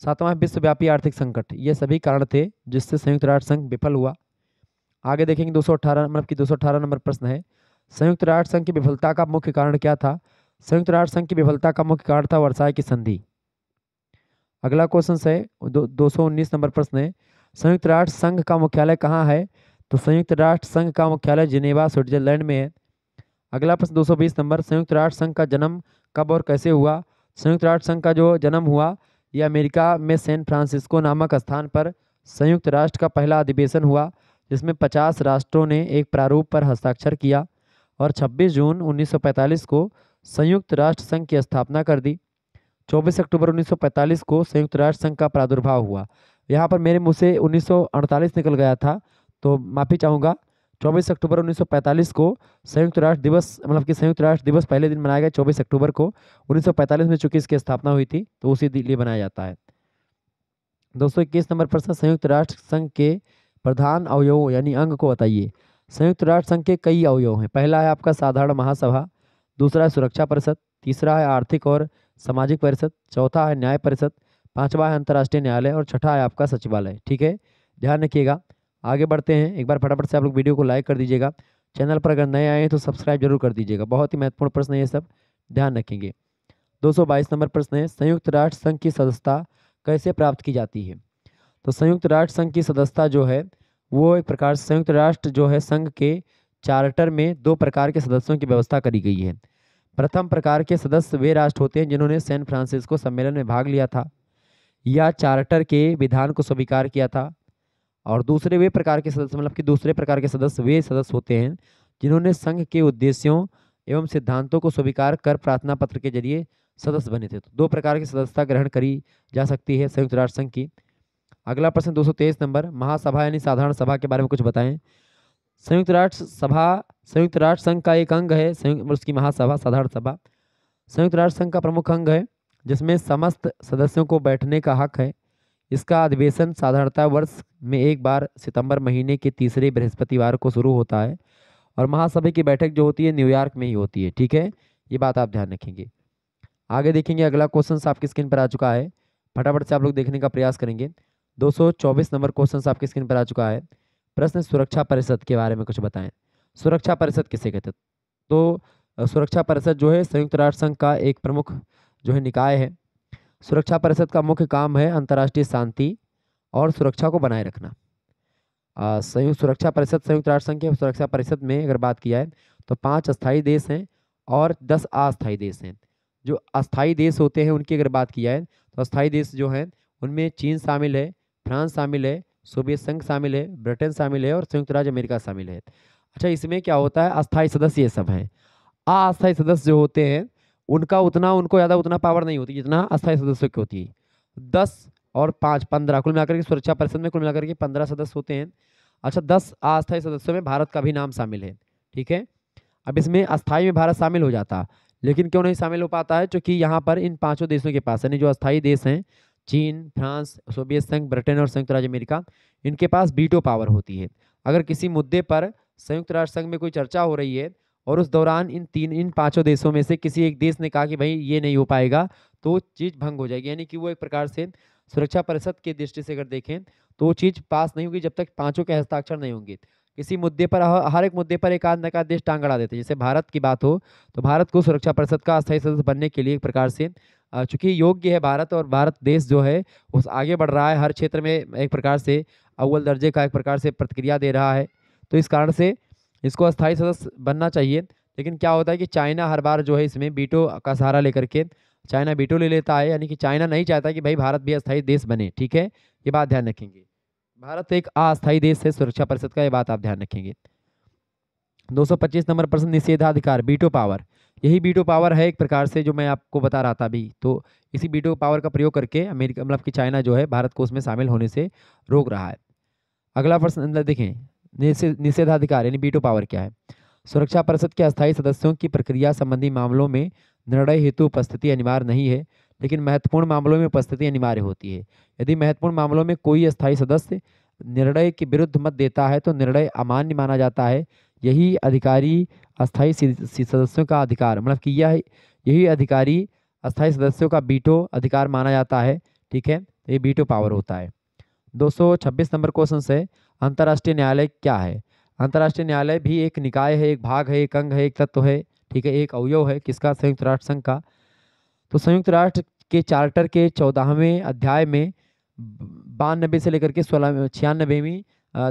सातवां है विश्वव्यापी आर्थिक संकट ये सभी कारण थे जिससे संयुक्त राष्ट्र संघ विफल हुआ आगे देखेंगे दो मतलब कि दो नंबर प्रश्न है संयुक्त राष्ट्र संघ की विफलता का मुख्य कारण क्या था संयुक्त राष्ट्र संघ की विफलता का मुख्य कारण था वर्षाई की संधि अगला क्वेश्चन है दो सौ उन्नीस नंबर प्रश्न है संयुक्त राष्ट्र संघ का मुख्यालय कहाँ है तो संयुक्त राष्ट्र संघ का मुख्यालय जिनेवा स्विट्जरलैंड में है अगला प्रश्न 220 नंबर संयुक्त राष्ट्र संघ का जन्म कब और कैसे हुआ संयुक्त राष्ट्र संघ का जो जन्म हुआ ये अमेरिका में सैन फ्रांसिस्को नामक स्थान पर संयुक्त राष्ट्र का पहला अधिवेशन हुआ जिसमें 50 राष्ट्रों ने एक प्रारूप पर हस्ताक्षर किया और 26 जून 1945 को संयुक्त राष्ट्र संघ की स्थापना कर दी 24 अक्टूबर 1945 को संयुक्त राष्ट्र संघ का प्रादुर्भाव हुआ यहाँ पर मेरे मुँह से 1948 निकल गया था तो माफ़ी चाहूँगा 24 अक्टूबर 1945 को संयुक्त राष्ट्र दिवस मतलब कि संयुक्त राष्ट्र दिवस पहले दिन मनाया गया 24 अक्टूबर को 1945 में चूंकि इसकी स्थापना हुई थी तो उसी लिए बनाया जाता है दोस्तों इक्कीस नंबर प्रश्न संयुक्त राष्ट्र संघ के प्रधान अवयवों यानी अंग को बताइए संयुक्त राष्ट्र संघ के कई अवयव हैं पहला है आपका साधारण महासभा दूसरा है सुरक्षा परिषद तीसरा है आर्थिक और सामाजिक परिषद चौथा है न्याय परिषद पांचवा है अंतर्राष्ट्रीय न्यायालय और छठा है आपका सचिवालय ठीक है ध्यान रखिएगा आगे बढ़ते हैं एक बार फटाफट से आप लोग वीडियो को लाइक कर दीजिएगा चैनल पर अगर नए आए हैं तो सब्सक्राइब जरूर कर दीजिएगा बहुत ही महत्वपूर्ण प्रश्न है ये सब ध्यान रखेंगे दो नंबर प्रश्न है संयुक्त राष्ट्र संघ की सदस्यता कैसे प्राप्त की जाती है तो संयुक्त राष्ट्र संघ की सदस्यता जो है वो एक प्रकार संयुक्त राष्ट्र जो है संघ के चार्टर में दो प्रकार के सदस्यों की व्यवस्था करी गई है प्रथम प्रकार के सदस्य वे राष्ट्र होते हैं जिन्होंने सैन फ्रांसिस्को सम्मेलन में भाग लिया था या चार्टर के विधान को स्वीकार किया था और दूसरे वे प्रकार के सदस्य मतलब कि दूसरे प्रकार के सदस्य वे सदस्य होते हैं जिन्होंने संघ के उद्देश्यों एवं सिद्धांतों को स्वीकार कर प्रार्थना पत्र के जरिए सदस्य बने थे तो दो प्रकार की सदस्यता ग्रहण करी जा सकती है संयुक्त राष्ट्र संघ की अगला प्रश्न दो नंबर महासभा यानी साधारण सभा के बारे में कुछ बताएं संयुक्त राष्ट्र सभा संयुक्त राष्ट्र संघ का एक अंग है संयुक्त उसकी महासभा साधारण सभा संयुक्त राष्ट्र संघ का प्रमुख अंग है जिसमें समस्त सदस्यों को बैठने का हक है इसका अधिवेशन साधारणता वर्ष में एक बार सितंबर महीने के तीसरे बृहस्पतिवार को शुरू होता है और महासभा की बैठक जो होती है न्यूयॉर्क में ही होती है ठीक है ये बात आप ध्यान रखेंगे आगे देखेंगे अगला क्वेश्चन आपकी स्क्रीन पर आ चुका है फटाफट से आप लोग देखने का प्रयास करेंगे दो नंबर क्वेश्चन आपकी स्क्रीन पर आ चुका है प्रश्न सुरक्षा परिषद के बारे में कुछ बताएं सुरक्षा परिषद किसे कहते हैं तो सुरक्षा परिषद जो है संयुक्त राष्ट्र संघ का एक प्रमुख जो है निकाय है सुरक्षा परिषद का मुख्य काम है अंतर्राष्ट्रीय शांति और सुरक्षा को बनाए रखना संयुक्त सुरक्षा परिषद संयुक्त राष्ट्र संघ के सुरक्षा परिषद में अगर बात किया है तो पाँच अस्थायी देश हैं और दस अस्थायी देश हैं जो अस्थायी देश होते हैं उनकी अगर बात किया है तो अस्थायी देश जो हैं उनमें चीन शामिल है फ्रांस शामिल है सोवियत संघ शामिल है ब्रिटेन शामिल है और संयुक्त राज्य अमेरिका शामिल है अच्छा इसमें क्या होता है अस्थायी सदस्य ये सब हैं अस्थायी सदस्य जो होते हैं उनका उतना उनको ज़्यादा उतना पावर नहीं होती जितना अस्थायी सदस्यों की होती है दस और पाँच पंद्रह कुल मिलाकर के सुरक्षा परिषद में कुल मिलाकर के पंद्रह सदस्य होते हैं अच्छा दस अस्थाई सदस्यों में भारत का भी नाम शामिल है ठीक है अब इसमें अस्थायी में भारत शामिल हो जाता लेकिन क्यों नहीं शामिल हो पाता है क्योंकि यहाँ पर इन पाँचों देशों के पास यानी जो अस्थायी देश हैं चीन फ्रांस सोवियत संघ ब्रिटेन और संयुक्त राज्य अमेरिका इनके पास बीटो पावर होती है अगर किसी मुद्दे पर संयुक्त राष्ट्र संघ में कोई चर्चा हो रही है और उस दौरान इन तीन इन पांचों देशों में से किसी एक देश ने कहा कि भाई ये नहीं हो पाएगा तो चीज़ भंग हो जाएगी यानी कि वो एक प्रकार से सुरक्षा परिषद की दृष्टि से अगर देखें तो वो चीज़ पास नहीं होगी जब तक पाँचों के हस्ताक्षर नहीं होंगे किसी मुद्दे पर हर एक मुद्दे पर एक आध नका देश टांग देते हैं जैसे भारत की बात हो तो भारत को सुरक्षा परिषद का अस्थायी सदस्य बनने के लिए एक प्रकार से चूँकि योग्य है भारत और भारत देश जो है उस आगे बढ़ रहा है हर क्षेत्र में एक प्रकार से अव्वल दर्जे का एक प्रकार से प्रतिक्रिया दे रहा है तो इस कारण से इसको अस्थायी सदस्य बनना चाहिए लेकिन क्या होता है कि चाइना हर बार जो है इसमें बीटो का सहारा लेकर के चाइना बीटो ले लेता है यानी कि चाइना नहीं चाहता कि भाई भारत भी अस्थायी देश बने ठीक है ये बात ध्यान रखेंगे भारत एक अस्थायी देश है सुरक्षा परिषद का ये बात आप ध्यान रखेंगे 225 नंबर प्रश्न निषेधाधिकार बीटो पावर यही बीटो पावर है एक प्रकार से जो मैं आपको बता रहा था अभी तो इसी बीटो पावर का प्रयोग करके अमेरिका मतलब कि चाइना जो है भारत को उसमें शामिल होने से रोक रहा है अगला प्रश्न देखें निषेधाधिकार यानी बीटो पावर क्या है सुरक्षा परिषद के अस्थायी सदस्यों की प्रक्रिया संबंधी मामलों में निर्णय हेतु उपस्थिति अनिवार्य नहीं है लेकिन महत्वपूर्ण मामलों में उपस्थिति अनिवार्य होती है यदि महत्वपूर्ण मामलों में कोई स्थायी सदस्य निर्णय के विरुद्ध मत देता है तो निर्णय अमान्य माना जाता है यही अधिकारी अस्थायी सदस्यों का अधिकार मतलब कि यह यही अधिकारी अस्थायी सदस्यों का बीटो अधिकार माना जाता है ठीक है तो ये बीटो पावर होता है 226 नंबर क्वेश्चन से अंतर्राष्ट्रीय न्यायालय क्या है अंतर्राष्ट्रीय न्यायालय भी एक निकाय है एक भाग है एक अंग है एक तत्व है ठीक है एक अवयव है किसका संयुक्त राष्ट्र संघ का तो संयुक्त राष्ट्र के चार्टर के चौदहवें अध्याय में बानबे से लेकर के सोलह छियानबेवीं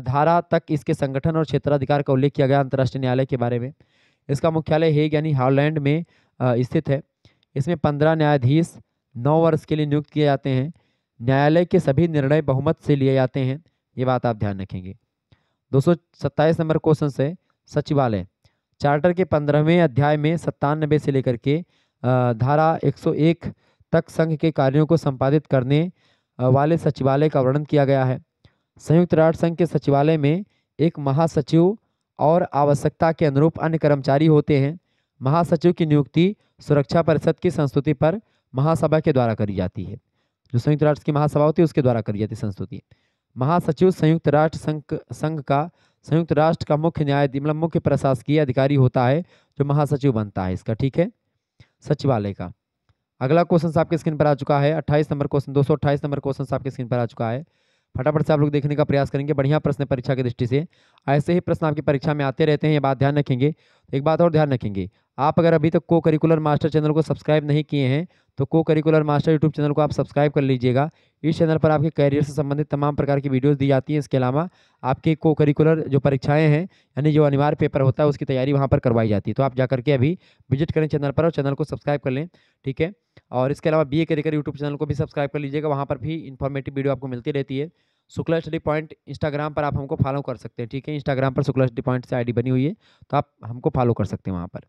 धारा तक इसके संगठन और क्षेत्राधिकार का उल्लेख किया गया अंतर्राष्ट्रीय न्यायालय के बारे में इसका मुख्यालय हेग यानी हॉलैंड में स्थित है इसमें पंद्रह न्यायाधीश नौ वर्ष के लिए नियुक्त किए जाते हैं न्यायालय के सभी निर्णय बहुमत से लिए जाते हैं ये बात आप ध्यान रखेंगे दो नंबर क्वेश्चन है सचिवालय चार्टर के पंद्रहवें अध्याय में सत्तानबे से लेकर के धारा 101 तक संघ के कार्यों को संपादित करने वाले सचिवालय का वर्णन किया गया है संयुक्त राष्ट्र संघ के सचिवालय में एक महासचिव और आवश्यकता के अनुरूप अन्य कर्मचारी होते हैं महासचिव की नियुक्ति सुरक्षा परिषद की संस्तुति पर महासभा के द्वारा करी जाती है जो संयुक्त राष्ट्र की महासभा होती है उसके द्वारा करी जाती है संस्तुति महासचिव संयुक्त राष्ट्र संघ संघ का संयुक्त राष्ट्र का मुख्य न्याय मतलब मुख्य प्रशासकीय अधिकारी होता है जो महासचिव बनता है इसका ठीक है सचिवालय का अगला क्वेश्चन आपके स्क्रीन पर आ चुका है अट्ठाईस नंबर क्वेश्चन दो नंबर क्वेश्चन आपके स्क्रीन पर आ चुका है फटाफट से आप लोग देखने का प्रयास करेंगे बढ़िया प्रश्न परीक्षा की दृष्टि से ऐसे ही प्रश्न आपकी परीक्षा में आते रहते हैं ये बात ध्यान रखेंगे एक बात और ध्यान रखेंगे आप अगर अभी तक को करिकुलर मास्टर चैनल को सब्सक्राइब नहीं किए हैं तो को करिकुलर मास्टर यूट्यूब चैनल को आप सब्सक्राइब कर लीजिएगा इस चैनल पर आपके करियर से संबंधित तमाम प्रकार की वीडियोस दी जाती हैं इसके अलावा आपके को करिकुलर जो परीक्षाएं हैं यानी जो अनिवार्य पेपर होता है उसकी तैयारी वहाँ पर करवाई जाती है तो आप जा करके अभी विजिट करें चैनल पर और चैनल को सब्सक्राइब कर लें ठीक है और इसके अलावा B A career YouTube channel को भी सब्सक्राइब कर लीजिएगा वहाँ पर भी इन्फॉर्मेटिव वीडियो आपको मिलती रहती है शुक्ला स्टडी पॉइंट इंस्टाग्राम पर आप हमको फॉलो कर सकते हैं ठीक है इंस्टाग्राम पर शुक्ला स्टडी पॉइंट से आईडी बनी हुई है तो आप हमको फॉलो कर सकते हैं वहाँ पर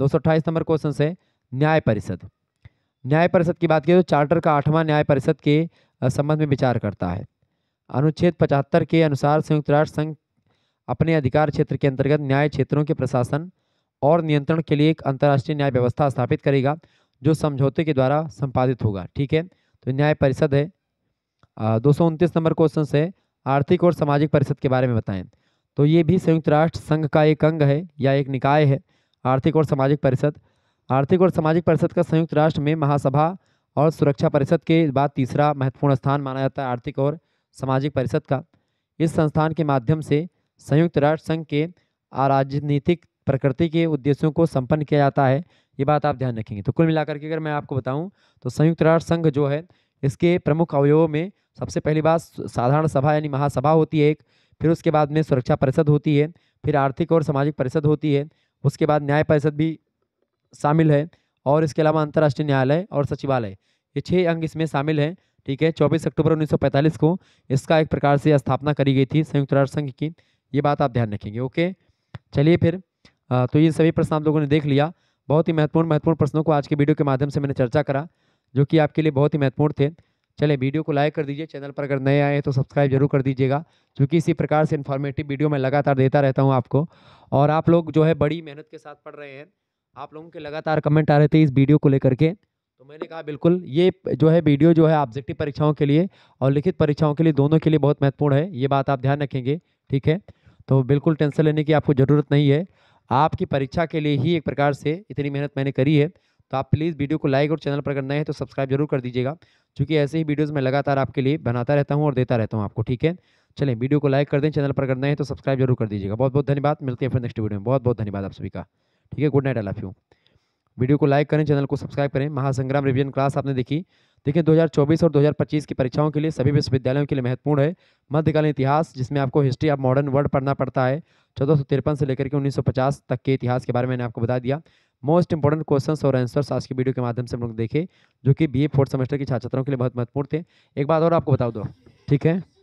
दो नंबर क्वेश्चन से न्याय परिषद न्याय परिषद की बात की तो चार्टर का आठवां न्याय परिषद के संबंध में विचार करता है अनुच्छेद पचहत्तर के अनुसार संयुक्त राष्ट्र संघ अपने अधिकार क्षेत्र के अंतर्गत न्याय क्षेत्रों के प्रशासन और नियंत्रण के लिए एक अंतर्राष्ट्रीय न्याय व्यवस्था स्थापित करेगा जो समझौते के द्वारा संपादित होगा ठीक है तो न्याय परिषद है दो नंबर क्वेश्चन से आर्थिक और सामाजिक परिषद के बारे में बताएं तो ये भी संयुक्त राष्ट्र संघ का एक अंग है या एक निकाय है आर्थिक और सामाजिक परिषद आर्थिक और सामाजिक परिषद का संयुक्त राष्ट्र में महासभा और सुरक्षा परिषद के बाद तीसरा महत्वपूर्ण स्थान माना जाता है आर्थिक और सामाजिक परिषद का इस संस्थान के माध्यम से संयुक्त राष्ट्र संघ के राजनीतिक प्रकृति के उद्देश्यों को संपन्न किया जाता है ये बात आप ध्यान रखेंगे तो कुल मिलाकर के अगर मैं आपको बताऊं तो संयुक्त राष्ट्र संघ जो है इसके प्रमुख अवयवों में सबसे पहली बात साधारण सभा यानी महासभा होती है एक फिर उसके बाद में सुरक्षा परिषद होती है फिर आर्थिक और सामाजिक परिषद होती है उसके बाद न्याय परिषद भी शामिल है और इसके अलावा अंतर्राष्ट्रीय न्यायालय और सचिवालय ये छः अंग इसमें शामिल हैं ठीक है चौबीस अक्टूबर 1945 को इसका एक प्रकार से स्थापना करी गई थी संयुक्त राष्ट्र संघ की ये बात आप ध्यान रखेंगे ओके चलिए फिर आ, तो ये सभी प्रश्न आप लोगों ने देख लिया बहुत ही महत्वपूर्ण महत्वपूर्ण प्रश्नों को आज के वीडियो के माध्यम से मैंने चर्चा करा जो कि आपके लिए बहुत ही महत्वपूर्ण थे चले वीडियो को लाइक कर दीजिए चैनल पर अगर नए आए तो सब्सक्राइब जरूर कर दीजिएगा क्योंकि इसी प्रकार से इन्फॉर्मेटिव वीडियो मैं लगातार देता रहता हूँ आपको और आप लोग जो है बड़ी मेहनत के साथ पढ़ रहे हैं आप लोगों के लगातार कमेंट आ रहे थे इस वीडियो को लेकर के तो मैंने कहा बिल्कुल ये जो है वीडियो जो है ऑब्जेक्टिव परीक्षाओं के लिए और लिखित परीक्षाओं के लिए दोनों के लिए बहुत महत्वपूर्ण है ये बात आप ध्यान रखेंगे ठीक है तो बिल्कुल टेंशन लेने की आपको ज़रूरत नहीं है आपकी परीक्षा के लिए ही एक प्रकार से इतनी मेहनत मैंने करी है तो आप प्लीज़ वीडियो को लाइक और चैनल पर अगर नए हैं तो सब्सक्राइब जरूर कर दीजिएगा क्योंकि ऐसे ही वीडियोज़ मैं लगातार आपके लिए बनाता रहता हूँ और देता रहता हूँ आपको ठीक है चलिए वीडियो को लाइक कर दें चैनल पर अगर नए हैं तो सब्सक्राइब जरूर कर दीजिएगा बहुत बहुत धन्यवाद मिलते हैं फिर नेक्स्ट वीडियो में बहुत बहुत धन्यवाद आप सभी का ठीक है good night I you video को लाइक करें चैनल को सब्सक्राइब करें महासंग्राम रिवीजन क्लास आपने देखी देखिए 2024 और 2025 की परीक्षाओं के लिए सभी विश्वविद्यालयों के लिए महत्वपूर्ण है मध्यकालीन इतिहास जिसमें आपको हिस्ट्री ऑफ मॉडर्न वर्ल्ड पढ़ना पड़ता है चौदह से लेकर के 1950 तक के इतिहास के बारे में मैंने आपको बता दिया मोस्ट इंपॉर्टेंट क्वेश्चन और आंसर्स आज की वीडियो के माध्यम से हम लोग देखें जो कि बी ए फोर्थ सेमेस्टर के छात्र छात्राओं के लिए बहुत महत्वपूर्ण थे एक बात और आपको बता दो ठीक है